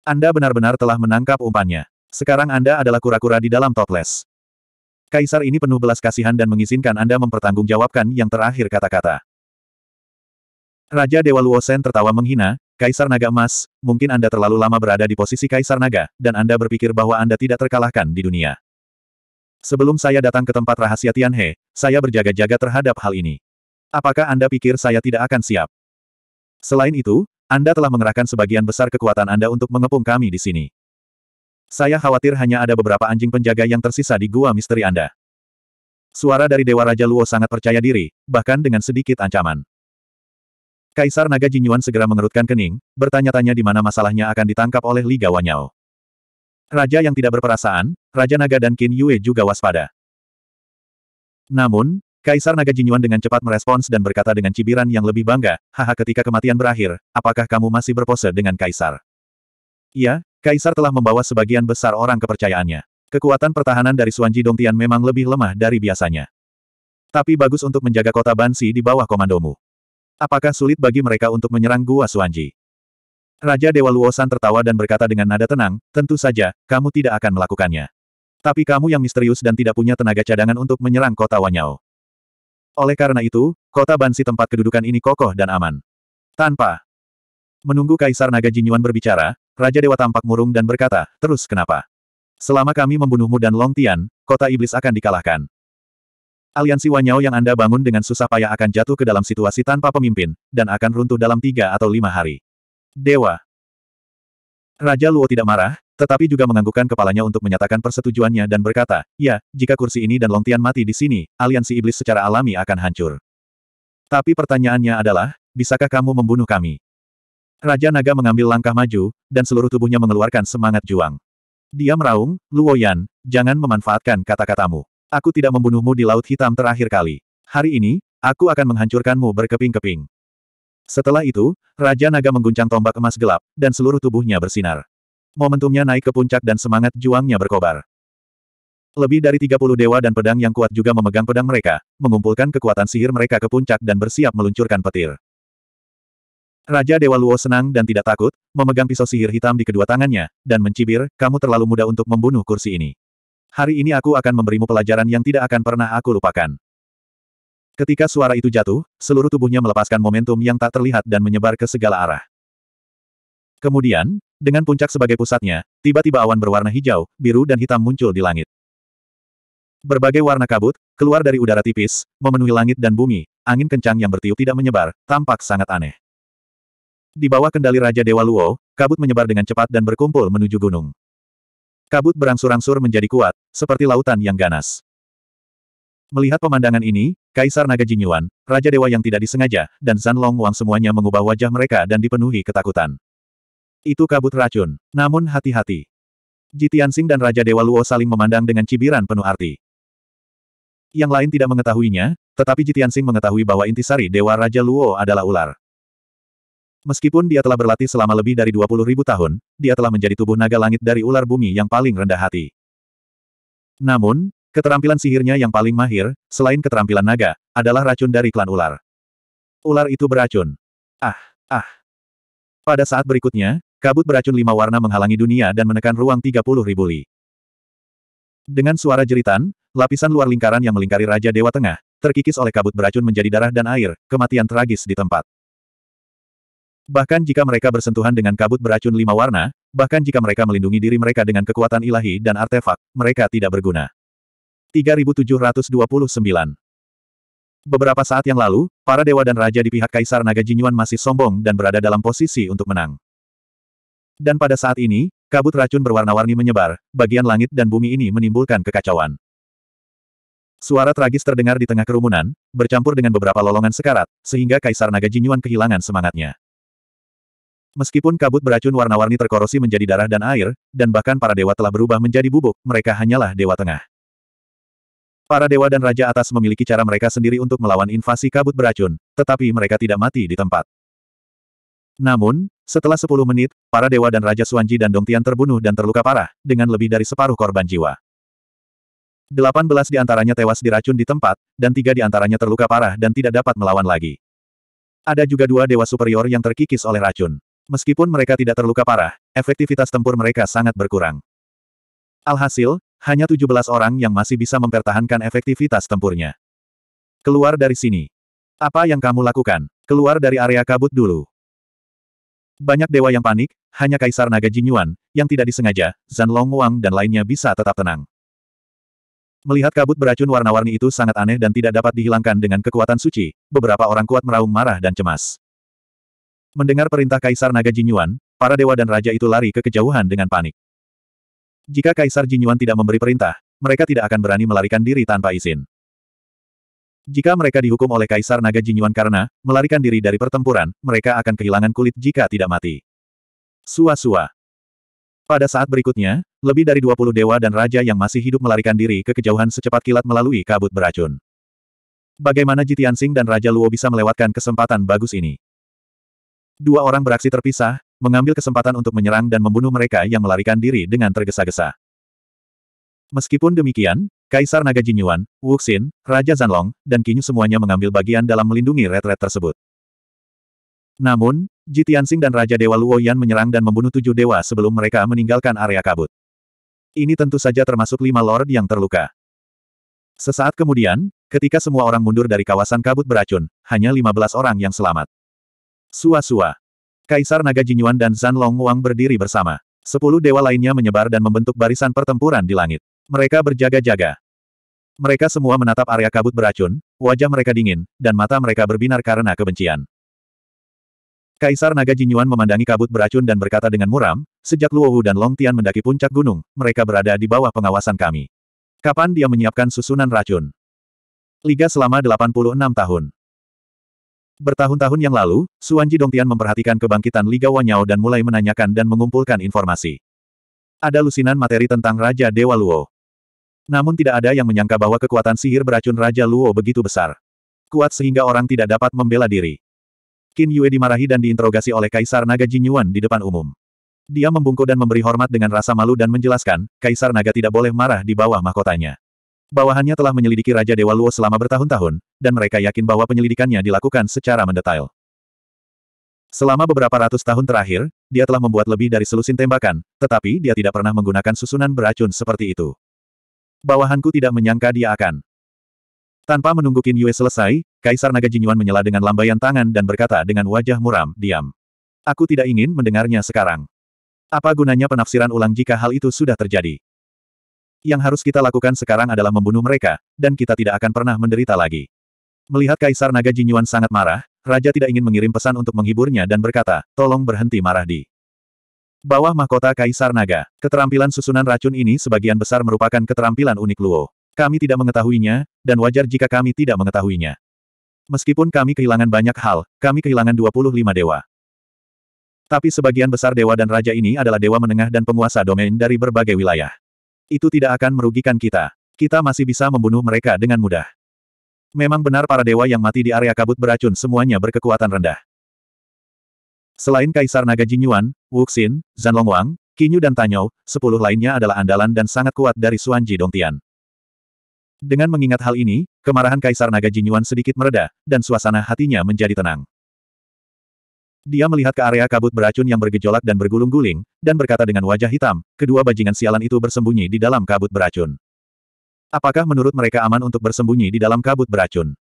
Anda benar-benar telah menangkap umpannya. Sekarang Anda adalah kura-kura di dalam toples. Kaisar ini penuh belas kasihan dan mengizinkan Anda mempertanggungjawabkan yang terakhir kata-kata. Raja Dewa Luosen tertawa menghina, Kaisar Naga Emas, mungkin Anda terlalu lama berada di posisi Kaisar Naga, dan Anda berpikir bahwa Anda tidak terkalahkan di dunia. Sebelum saya datang ke tempat rahasia Tianhe, saya berjaga-jaga terhadap hal ini. Apakah Anda pikir saya tidak akan siap? Selain itu, Anda telah mengerahkan sebagian besar kekuatan Anda untuk mengepung kami di sini. Saya khawatir hanya ada beberapa anjing penjaga yang tersisa di gua misteri Anda. Suara dari Dewa Raja Luo sangat percaya diri, bahkan dengan sedikit ancaman. Kaisar Naga Jinyuan segera mengerutkan kening, bertanya-tanya di mana masalahnya akan ditangkap oleh Li Wanyao. Raja yang tidak berperasaan, Raja Naga dan Qin Yue juga waspada. Namun, Kaisar Naga Jinyuan dengan cepat merespons dan berkata dengan cibiran yang lebih bangga, haha ketika kematian berakhir, apakah kamu masih berpose dengan Kaisar? Iya, Kaisar telah membawa sebagian besar orang kepercayaannya. Kekuatan pertahanan dari Suanji Dongtian memang lebih lemah dari biasanya. Tapi bagus untuk menjaga kota Bansi di bawah komandomu. Apakah sulit bagi mereka untuk menyerang Gua Suanji? Raja Dewa Luosan tertawa dan berkata dengan nada tenang, tentu saja, kamu tidak akan melakukannya. Tapi kamu yang misterius dan tidak punya tenaga cadangan untuk menyerang kota Wanyao. Oleh karena itu, kota Bansi tempat kedudukan ini kokoh dan aman. Tanpa menunggu Kaisar Naga Jinyuan berbicara, Raja Dewa tampak murung dan berkata, terus kenapa? Selama kami membunuhmu dan Long Tian, kota iblis akan dikalahkan. Aliansi Wanyao yang Anda bangun dengan susah payah akan jatuh ke dalam situasi tanpa pemimpin, dan akan runtuh dalam tiga atau lima hari. Dewa Raja Luo tidak marah, tetapi juga menganggukkan kepalanya untuk menyatakan persetujuannya dan berkata, ya, jika kursi ini dan Longtian mati di sini, aliansi iblis secara alami akan hancur. Tapi pertanyaannya adalah, bisakah kamu membunuh kami? Raja Naga mengambil langkah maju, dan seluruh tubuhnya mengeluarkan semangat juang. Dia meraung, "Luo Yan, jangan memanfaatkan kata-katamu. Aku tidak membunuhmu di Laut Hitam terakhir kali. Hari ini, aku akan menghancurkanmu berkeping-keping. Setelah itu, Raja Naga mengguncang tombak emas gelap, dan seluruh tubuhnya bersinar. Momentumnya naik ke puncak dan semangat juangnya berkobar. Lebih dari 30 dewa dan pedang yang kuat juga memegang pedang mereka, mengumpulkan kekuatan sihir mereka ke puncak dan bersiap meluncurkan petir. Raja Dewa Luo senang dan tidak takut, memegang pisau sihir hitam di kedua tangannya, dan mencibir, kamu terlalu muda untuk membunuh kursi ini. Hari ini aku akan memberimu pelajaran yang tidak akan pernah aku lupakan. Ketika suara itu jatuh, seluruh tubuhnya melepaskan momentum yang tak terlihat dan menyebar ke segala arah. Kemudian, dengan puncak sebagai pusatnya, tiba-tiba awan berwarna hijau, biru dan hitam muncul di langit. Berbagai warna kabut, keluar dari udara tipis, memenuhi langit dan bumi, angin kencang yang bertiup tidak menyebar, tampak sangat aneh. Di bawah kendali Raja Dewa Luo, kabut menyebar dengan cepat dan berkumpul menuju gunung. Kabut berangsur-angsur menjadi kuat, seperti lautan yang ganas. Melihat pemandangan ini, Kaisar Naga Jinyuan, Raja Dewa yang tidak disengaja, dan Zan Long Wang semuanya mengubah wajah mereka dan dipenuhi ketakutan. Itu kabut racun. Namun hati-hati. Jitiansing dan Raja Dewa Luo saling memandang dengan cibiran penuh arti. Yang lain tidak mengetahuinya, tetapi Jitiansing mengetahui bahwa intisari Dewa Raja Luo adalah ular. Meskipun dia telah berlatih selama lebih dari 20 ribu tahun, dia telah menjadi tubuh naga langit dari ular bumi yang paling rendah hati. Namun, Keterampilan sihirnya yang paling mahir, selain keterampilan naga, adalah racun dari klan ular. Ular itu beracun. Ah, ah. Pada saat berikutnya, kabut beracun lima warna menghalangi dunia dan menekan ruang 30 ribu li. Dengan suara jeritan, lapisan luar lingkaran yang melingkari Raja Dewa Tengah, terkikis oleh kabut beracun menjadi darah dan air, kematian tragis di tempat. Bahkan jika mereka bersentuhan dengan kabut beracun lima warna, bahkan jika mereka melindungi diri mereka dengan kekuatan ilahi dan artefak, mereka tidak berguna. 3729. Beberapa saat yang lalu, para dewa dan raja di pihak Kaisar Naga Jinyuan masih sombong dan berada dalam posisi untuk menang. Dan pada saat ini, kabut racun berwarna-warni menyebar, bagian langit dan bumi ini menimbulkan kekacauan. Suara tragis terdengar di tengah kerumunan, bercampur dengan beberapa lolongan sekarat, sehingga Kaisar Naga Jinyuan kehilangan semangatnya. Meskipun kabut beracun warna-warni terkorosi menjadi darah dan air, dan bahkan para dewa telah berubah menjadi bubuk, mereka hanyalah dewa tengah. Para dewa dan raja atas memiliki cara mereka sendiri untuk melawan invasi kabut beracun, tetapi mereka tidak mati di tempat. Namun, setelah 10 menit, para dewa dan Raja Suanji dan Dongtian terbunuh dan terluka parah, dengan lebih dari separuh korban jiwa. 18 di antaranya tewas diracun di tempat, dan tiga di antaranya terluka parah dan tidak dapat melawan lagi. Ada juga dua dewa superior yang terkikis oleh racun. Meskipun mereka tidak terluka parah, efektivitas tempur mereka sangat berkurang. Alhasil, hanya 17 orang yang masih bisa mempertahankan efektivitas tempurnya. Keluar dari sini. Apa yang kamu lakukan? Keluar dari area kabut dulu. Banyak dewa yang panik, hanya Kaisar Naga Jinyuan, yang tidak disengaja, Zan Long Wang dan lainnya bisa tetap tenang. Melihat kabut beracun warna-warni itu sangat aneh dan tidak dapat dihilangkan dengan kekuatan suci, beberapa orang kuat meraung marah dan cemas. Mendengar perintah Kaisar Naga Jinyuan, para dewa dan raja itu lari ke kejauhan dengan panik. Jika Kaisar Jinyuan tidak memberi perintah, mereka tidak akan berani melarikan diri tanpa izin. Jika mereka dihukum oleh Kaisar Naga Jinyuan karena melarikan diri dari pertempuran, mereka akan kehilangan kulit jika tidak mati. Sua-sua. Pada saat berikutnya, lebih dari 20 dewa dan raja yang masih hidup melarikan diri ke kejauhan secepat kilat melalui kabut beracun. Bagaimana Jitian Sing dan Raja Luo bisa melewatkan kesempatan bagus ini? Dua orang beraksi terpisah, mengambil kesempatan untuk menyerang dan membunuh mereka yang melarikan diri dengan tergesa-gesa. Meskipun demikian, Kaisar Naga Jinyuan, Wuxin, Raja Zanlong, dan Kinyu semuanya mengambil bagian dalam melindungi retret tersebut. Namun, Jitiansing dan Raja Dewa Luoyan menyerang dan membunuh tujuh dewa sebelum mereka meninggalkan area kabut. Ini tentu saja termasuk lima lord yang terluka. Sesaat kemudian, ketika semua orang mundur dari kawasan kabut beracun, hanya lima belas orang yang selamat. Sua-sua. Kaisar Naga Jinyuan dan Zan Long Wang berdiri bersama. Sepuluh dewa lainnya menyebar dan membentuk barisan pertempuran di langit. Mereka berjaga-jaga. Mereka semua menatap area kabut beracun, wajah mereka dingin, dan mata mereka berbinar karena kebencian. Kaisar Naga Jinyuan memandangi kabut beracun dan berkata dengan muram, sejak Luowu dan Long Tian mendaki puncak gunung, mereka berada di bawah pengawasan kami. Kapan dia menyiapkan susunan racun? Liga selama 86 tahun. Bertahun-tahun yang lalu, Suanji Dongtian memperhatikan kebangkitan Liga Wanyao dan mulai menanyakan dan mengumpulkan informasi. Ada lusinan materi tentang Raja Dewa Luo. Namun tidak ada yang menyangka bahwa kekuatan sihir beracun Raja Luo begitu besar. Kuat sehingga orang tidak dapat membela diri. Qin Yue dimarahi dan diinterogasi oleh Kaisar Naga Jin Yuan di depan umum. Dia membungkuk dan memberi hormat dengan rasa malu dan menjelaskan, Kaisar Naga tidak boleh marah di bawah mahkotanya. Bawahannya telah menyelidiki Raja Dewa Luo selama bertahun-tahun, dan mereka yakin bahwa penyelidikannya dilakukan secara mendetail. Selama beberapa ratus tahun terakhir, dia telah membuat lebih dari selusin tembakan, tetapi dia tidak pernah menggunakan susunan beracun seperti itu. Bawahanku tidak menyangka dia akan. Tanpa menunggu Qin Yue selesai, Kaisar Naga Jinyuan menyela dengan lambaian tangan dan berkata dengan wajah muram, diam. Aku tidak ingin mendengarnya sekarang. Apa gunanya penafsiran ulang jika hal itu sudah terjadi? yang harus kita lakukan sekarang adalah membunuh mereka, dan kita tidak akan pernah menderita lagi. Melihat Kaisar Naga Jinyuan sangat marah, Raja tidak ingin mengirim pesan untuk menghiburnya dan berkata, tolong berhenti marah di bawah mahkota Kaisar Naga. Keterampilan susunan racun ini sebagian besar merupakan keterampilan unik Luo. Kami tidak mengetahuinya, dan wajar jika kami tidak mengetahuinya. Meskipun kami kehilangan banyak hal, kami kehilangan 25 dewa. Tapi sebagian besar dewa dan raja ini adalah dewa menengah dan penguasa domain dari berbagai wilayah. Itu tidak akan merugikan kita. Kita masih bisa membunuh mereka dengan mudah. Memang benar para dewa yang mati di area kabut beracun semuanya berkekuatan rendah. Selain Kaisar Naga Jinyuan, Wuxin, Zanlongwang, Kinyu dan Tanyou, sepuluh lainnya adalah andalan dan sangat kuat dari Suanji Dongtian. Dengan mengingat hal ini, kemarahan Kaisar Naga Jinyuan sedikit mereda, dan suasana hatinya menjadi tenang. Dia melihat ke area kabut beracun yang bergejolak dan bergulung-guling, dan berkata dengan wajah hitam, kedua bajingan sialan itu bersembunyi di dalam kabut beracun. Apakah menurut mereka aman untuk bersembunyi di dalam kabut beracun?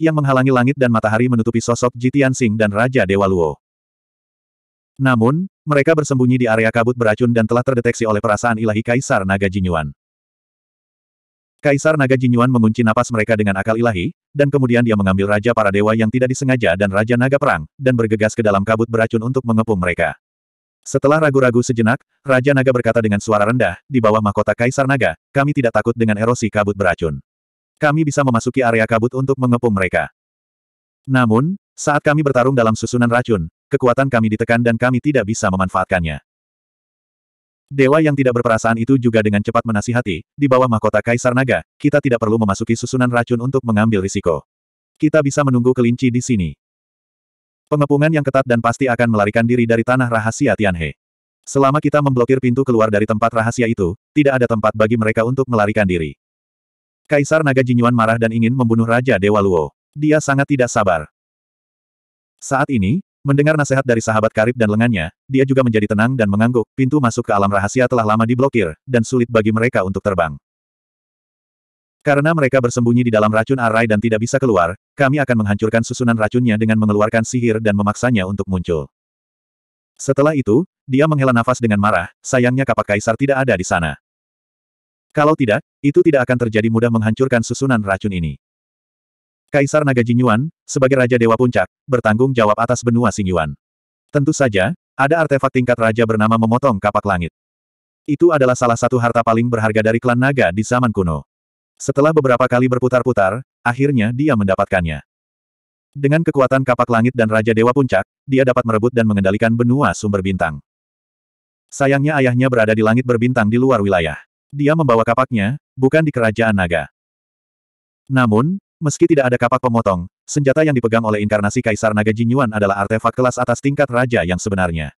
Yang menghalangi langit dan matahari menutupi sosok Jitian Sing dan Raja Dewa Luo. Namun, mereka bersembunyi di area kabut beracun dan telah terdeteksi oleh perasaan ilahi Kaisar Naga Jinyuan. Kaisar Naga Jinyuan mengunci napas mereka dengan akal ilahi, dan kemudian dia mengambil Raja Para Dewa yang tidak disengaja dan Raja Naga Perang, dan bergegas ke dalam kabut beracun untuk mengepung mereka. Setelah ragu-ragu sejenak, Raja Naga berkata dengan suara rendah, di bawah mahkota Kaisar Naga, kami tidak takut dengan erosi kabut beracun. Kami bisa memasuki area kabut untuk mengepung mereka. Namun, saat kami bertarung dalam susunan racun, kekuatan kami ditekan dan kami tidak bisa memanfaatkannya. Dewa yang tidak berperasaan itu juga dengan cepat menasihati, di bawah mahkota Kaisar Naga, kita tidak perlu memasuki susunan racun untuk mengambil risiko. Kita bisa menunggu kelinci di sini. Pengepungan yang ketat dan pasti akan melarikan diri dari tanah rahasia Tianhe. Selama kita memblokir pintu keluar dari tempat rahasia itu, tidak ada tempat bagi mereka untuk melarikan diri. Kaisar Naga Jinyuan marah dan ingin membunuh Raja Dewa Luo. Dia sangat tidak sabar. Saat ini, Mendengar nasihat dari sahabat karib dan lengannya, dia juga menjadi tenang dan mengangguk, pintu masuk ke alam rahasia telah lama diblokir, dan sulit bagi mereka untuk terbang. Karena mereka bersembunyi di dalam racun arai dan tidak bisa keluar, kami akan menghancurkan susunan racunnya dengan mengeluarkan sihir dan memaksanya untuk muncul. Setelah itu, dia menghela nafas dengan marah, sayangnya kapak kaisar tidak ada di sana. Kalau tidak, itu tidak akan terjadi mudah menghancurkan susunan racun ini. Kaisar Naga Jinyuan, sebagai Raja Dewa Puncak, bertanggung jawab atas benua Singyuan. Tentu saja, ada artefak tingkat raja bernama memotong kapak langit. Itu adalah salah satu harta paling berharga dari klan naga di zaman kuno. Setelah beberapa kali berputar-putar, akhirnya dia mendapatkannya. Dengan kekuatan kapak langit dan Raja Dewa Puncak, dia dapat merebut dan mengendalikan benua sumber bintang. Sayangnya ayahnya berada di langit berbintang di luar wilayah. Dia membawa kapaknya, bukan di kerajaan naga. Namun, Meski tidak ada kapak pemotong, senjata yang dipegang oleh inkarnasi Kaisar Naga Jinyuan adalah artefak kelas atas tingkat raja yang sebenarnya.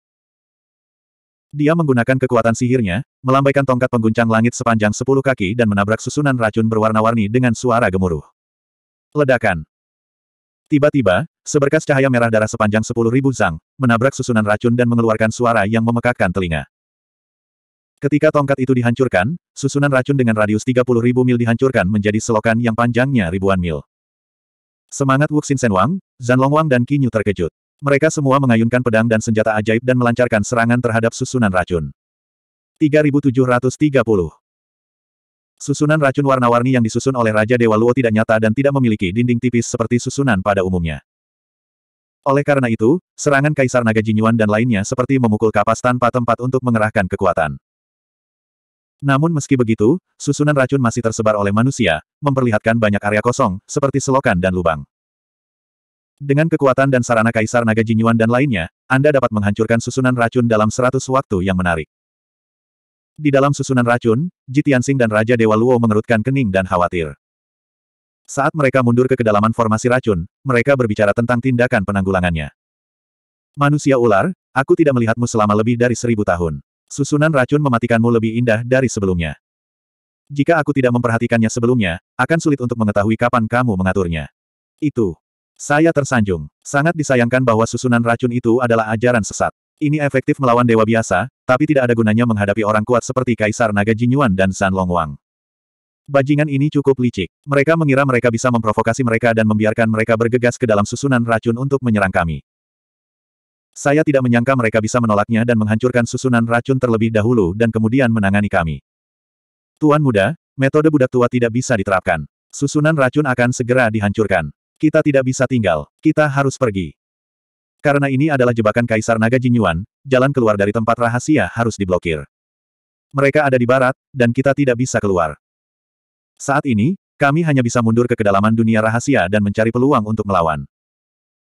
Dia menggunakan kekuatan sihirnya, melambaikan tongkat pengguncang langit sepanjang sepuluh kaki dan menabrak susunan racun berwarna-warni dengan suara gemuruh. Ledakan. Tiba-tiba, seberkas cahaya merah darah sepanjang sepuluh ribu zang, menabrak susunan racun dan mengeluarkan suara yang memekakkan telinga. Ketika tongkat itu dihancurkan, susunan racun dengan radius 30.000 mil dihancurkan menjadi selokan yang panjangnya ribuan mil. Semangat Wuxin Long Wang dan Qinyu terkejut. Mereka semua mengayunkan pedang dan senjata ajaib dan melancarkan serangan terhadap susunan racun. 3730 Susunan racun warna-warni yang disusun oleh Raja Dewa Luo tidak nyata dan tidak memiliki dinding tipis seperti susunan pada umumnya. Oleh karena itu, serangan Kaisar Naga Jinyuan dan lainnya seperti memukul kapas tanpa tempat untuk mengerahkan kekuatan. Namun meski begitu, susunan racun masih tersebar oleh manusia, memperlihatkan banyak area kosong, seperti selokan dan lubang. Dengan kekuatan dan sarana Kaisar Naga Jinyuan dan lainnya, Anda dapat menghancurkan susunan racun dalam seratus waktu yang menarik. Di dalam susunan racun, Jitiansing dan Raja Dewa Luo mengerutkan kening dan khawatir. Saat mereka mundur ke kedalaman formasi racun, mereka berbicara tentang tindakan penanggulangannya. Manusia ular, aku tidak melihatmu selama lebih dari seribu tahun. Susunan racun mematikanmu lebih indah dari sebelumnya. Jika aku tidak memperhatikannya sebelumnya, akan sulit untuk mengetahui kapan kamu mengaturnya. Itu. Saya tersanjung. Sangat disayangkan bahwa susunan racun itu adalah ajaran sesat. Ini efektif melawan dewa biasa, tapi tidak ada gunanya menghadapi orang kuat seperti Kaisar Naga Jinyuan dan San Longwang. Bajingan ini cukup licik. Mereka mengira mereka bisa memprovokasi mereka dan membiarkan mereka bergegas ke dalam susunan racun untuk menyerang kami. Saya tidak menyangka mereka bisa menolaknya dan menghancurkan susunan racun terlebih dahulu dan kemudian menangani kami. Tuan muda, metode budak tua tidak bisa diterapkan. Susunan racun akan segera dihancurkan. Kita tidak bisa tinggal, kita harus pergi. Karena ini adalah jebakan Kaisar Naga Jinyuan, jalan keluar dari tempat rahasia harus diblokir. Mereka ada di barat, dan kita tidak bisa keluar. Saat ini, kami hanya bisa mundur ke kedalaman dunia rahasia dan mencari peluang untuk melawan.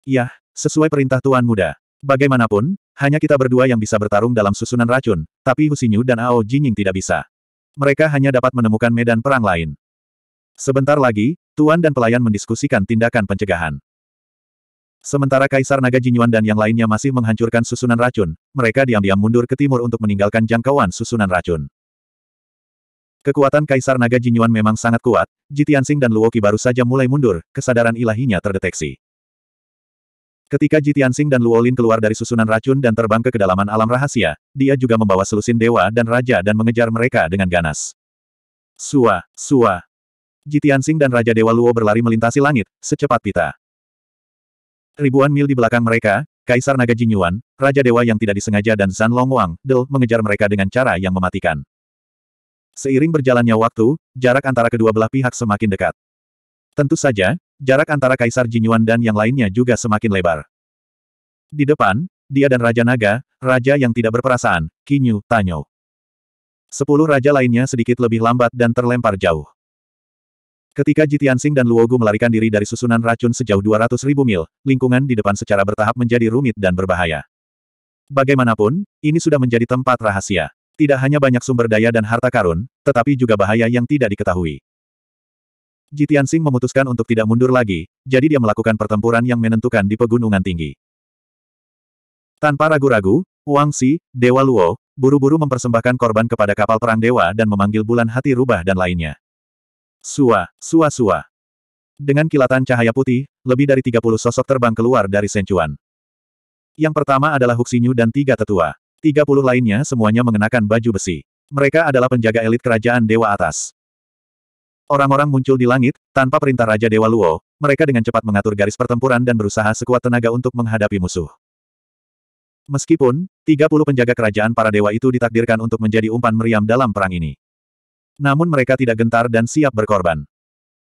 Yah, sesuai perintah Tuan Muda. Bagaimanapun, hanya kita berdua yang bisa bertarung dalam susunan racun, tapi Husinyu dan Ao Jinying tidak bisa. Mereka hanya dapat menemukan medan perang lain. Sebentar lagi, Tuan dan pelayan mendiskusikan tindakan pencegahan. Sementara Kaisar Naga Jinyuan dan yang lainnya masih menghancurkan susunan racun, mereka diam-diam mundur ke timur untuk meninggalkan jangkauan susunan racun. Kekuatan Kaisar Naga Jinyuan memang sangat kuat, Jitiansing dan Luoki baru saja mulai mundur, kesadaran ilahinya terdeteksi. Ketika Tianxing dan Luolin keluar dari susunan racun dan terbang ke kedalaman alam rahasia, dia juga membawa selusin dewa dan raja dan mengejar mereka dengan ganas. Sua, sua. Tianxing dan Raja Dewa Luo berlari melintasi langit, secepat pita. Ribuan mil di belakang mereka, Kaisar Naga Jinyuan, Raja Dewa yang tidak disengaja dan San Long Wang, Del, mengejar mereka dengan cara yang mematikan. Seiring berjalannya waktu, jarak antara kedua belah pihak semakin dekat. Tentu saja, jarak antara Kaisar Jinyuan dan yang lainnya juga semakin lebar. Di depan, dia dan Raja Naga, Raja yang tidak berperasaan, Kinyu, Tanyo. Sepuluh raja lainnya sedikit lebih lambat dan terlempar jauh. Ketika Jitiansing dan Luogu melarikan diri dari susunan racun sejauh 200 ribu mil, lingkungan di depan secara bertahap menjadi rumit dan berbahaya. Bagaimanapun, ini sudah menjadi tempat rahasia. Tidak hanya banyak sumber daya dan harta karun, tetapi juga bahaya yang tidak diketahui. Ji Tianxing memutuskan untuk tidak mundur lagi, jadi dia melakukan pertempuran yang menentukan di pegunungan tinggi. Tanpa ragu-ragu, Wang Si, Dewa Luo, buru-buru mempersembahkan korban kepada kapal perang dewa dan memanggil bulan hati rubah dan lainnya. Sua, sua sua. Dengan kilatan cahaya putih, lebih dari 30 sosok terbang keluar dari Sencuan. Yang pertama adalah Huxinyu dan tiga tetua. 30 lainnya semuanya mengenakan baju besi. Mereka adalah penjaga elit kerajaan Dewa Atas. Orang-orang muncul di langit, tanpa perintah Raja Dewa Luo, mereka dengan cepat mengatur garis pertempuran dan berusaha sekuat tenaga untuk menghadapi musuh. Meskipun, 30 penjaga kerajaan para dewa itu ditakdirkan untuk menjadi umpan meriam dalam perang ini. Namun mereka tidak gentar dan siap berkorban.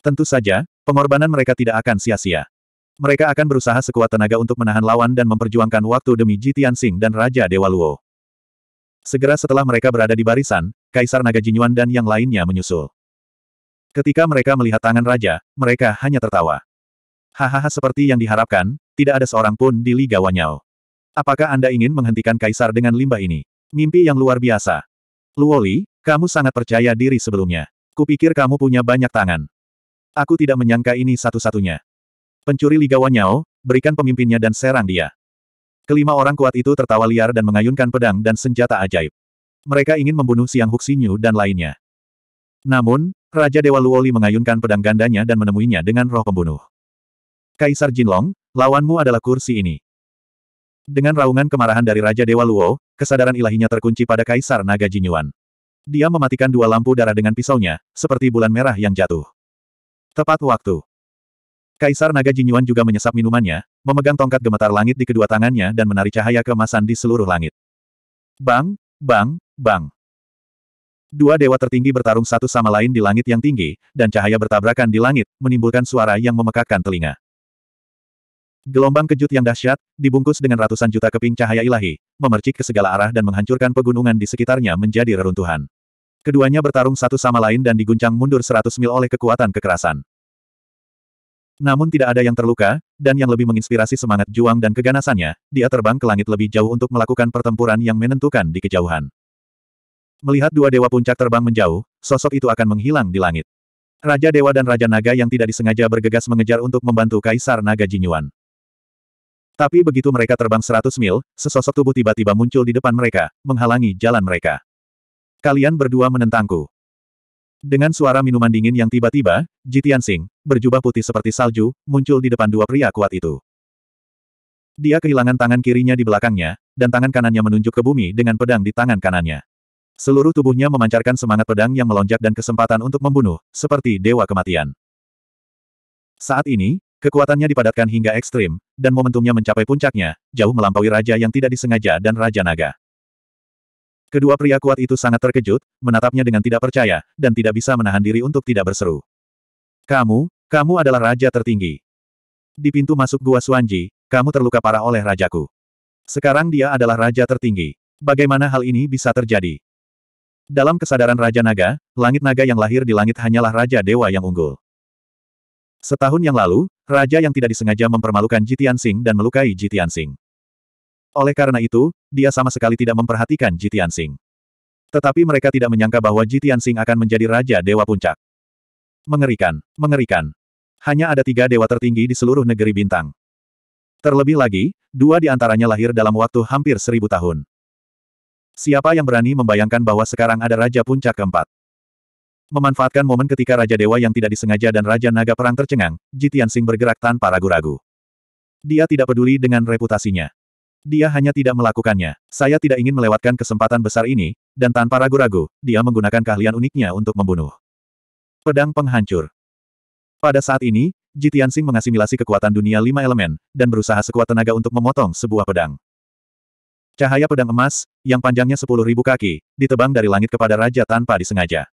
Tentu saja, pengorbanan mereka tidak akan sia-sia. Mereka akan berusaha sekuat tenaga untuk menahan lawan dan memperjuangkan waktu demi Jitian Sing dan Raja Dewa Luo. Segera setelah mereka berada di barisan, Kaisar Naga Jinyuan dan yang lainnya menyusul. Ketika mereka melihat tangan raja, mereka hanya tertawa. Hahaha seperti yang diharapkan, tidak ada seorang pun di Liga Wanyao. Apakah Anda ingin menghentikan kaisar dengan limbah ini? Mimpi yang luar biasa. Luoli, kamu sangat percaya diri sebelumnya. Kupikir kamu punya banyak tangan. Aku tidak menyangka ini satu-satunya. Pencuri Liga Wanyao, berikan pemimpinnya dan serang dia. Kelima orang kuat itu tertawa liar dan mengayunkan pedang dan senjata ajaib. Mereka ingin membunuh Siang Huxinyu dan lainnya. Namun, Raja Dewa Luoli mengayunkan pedang gandanya dan menemuinya dengan roh pembunuh. Kaisar Jinlong, lawanmu adalah kursi ini. Dengan raungan kemarahan dari Raja Dewa Luo, kesadaran ilahinya terkunci pada Kaisar Naga Jinyuan. Dia mematikan dua lampu darah dengan pisaunya, seperti bulan merah yang jatuh. Tepat waktu. Kaisar Naga Jinyuan juga menyesap minumannya, memegang tongkat gemetar langit di kedua tangannya dan menarik cahaya kemasan di seluruh langit. Bang, bang, bang. Dua dewa tertinggi bertarung satu sama lain di langit yang tinggi, dan cahaya bertabrakan di langit, menimbulkan suara yang memekakkan telinga. Gelombang kejut yang dahsyat, dibungkus dengan ratusan juta keping cahaya ilahi, memercik ke segala arah dan menghancurkan pegunungan di sekitarnya menjadi reruntuhan. Keduanya bertarung satu sama lain dan diguncang mundur seratus mil oleh kekuatan kekerasan. Namun tidak ada yang terluka, dan yang lebih menginspirasi semangat juang dan keganasannya, dia terbang ke langit lebih jauh untuk melakukan pertempuran yang menentukan di kejauhan. Melihat dua dewa puncak terbang menjauh, sosok itu akan menghilang di langit. Raja Dewa dan Raja Naga yang tidak disengaja bergegas mengejar untuk membantu Kaisar Naga Jinyuan. Tapi begitu mereka terbang seratus mil, sesosok tubuh tiba-tiba muncul di depan mereka, menghalangi jalan mereka. Kalian berdua menentangku. Dengan suara minuman dingin yang tiba-tiba, Jitian Singh, berjubah putih seperti salju, muncul di depan dua pria kuat itu. Dia kehilangan tangan kirinya di belakangnya, dan tangan kanannya menunjuk ke bumi dengan pedang di tangan kanannya. Seluruh tubuhnya memancarkan semangat pedang yang melonjak dan kesempatan untuk membunuh, seperti dewa kematian. Saat ini, kekuatannya dipadatkan hingga ekstrim, dan momentumnya mencapai puncaknya, jauh melampaui raja yang tidak disengaja dan raja naga. Kedua pria kuat itu sangat terkejut, menatapnya dengan tidak percaya, dan tidak bisa menahan diri untuk tidak berseru. Kamu, kamu adalah raja tertinggi. Di pintu masuk gua Suanji, kamu terluka parah oleh rajaku. Sekarang dia adalah raja tertinggi. Bagaimana hal ini bisa terjadi? Dalam kesadaran Raja Naga, langit naga yang lahir di langit hanyalah Raja Dewa yang unggul. Setahun yang lalu, Raja yang tidak disengaja mempermalukan Jitian Sing dan melukai Jitian Sing. Oleh karena itu, dia sama sekali tidak memperhatikan Jitian Sing. Tetapi mereka tidak menyangka bahwa Jitian Sing akan menjadi Raja Dewa Puncak. Mengerikan, mengerikan. Hanya ada tiga dewa tertinggi di seluruh negeri bintang. Terlebih lagi, dua di antaranya lahir dalam waktu hampir seribu tahun. Siapa yang berani membayangkan bahwa sekarang ada Raja Puncak keempat? Memanfaatkan momen ketika Raja Dewa yang tidak disengaja dan Raja Naga Perang tercengang, Jitian Sing bergerak tanpa ragu-ragu. Dia tidak peduli dengan reputasinya. Dia hanya tidak melakukannya. Saya tidak ingin melewatkan kesempatan besar ini, dan tanpa ragu-ragu, dia menggunakan keahlian uniknya untuk membunuh. Pedang Penghancur Pada saat ini, Jitian Sing mengasimilasi kekuatan dunia lima elemen, dan berusaha sekuat tenaga untuk memotong sebuah pedang. Cahaya pedang emas, yang panjangnya sepuluh ribu kaki, ditebang dari langit kepada raja tanpa disengaja.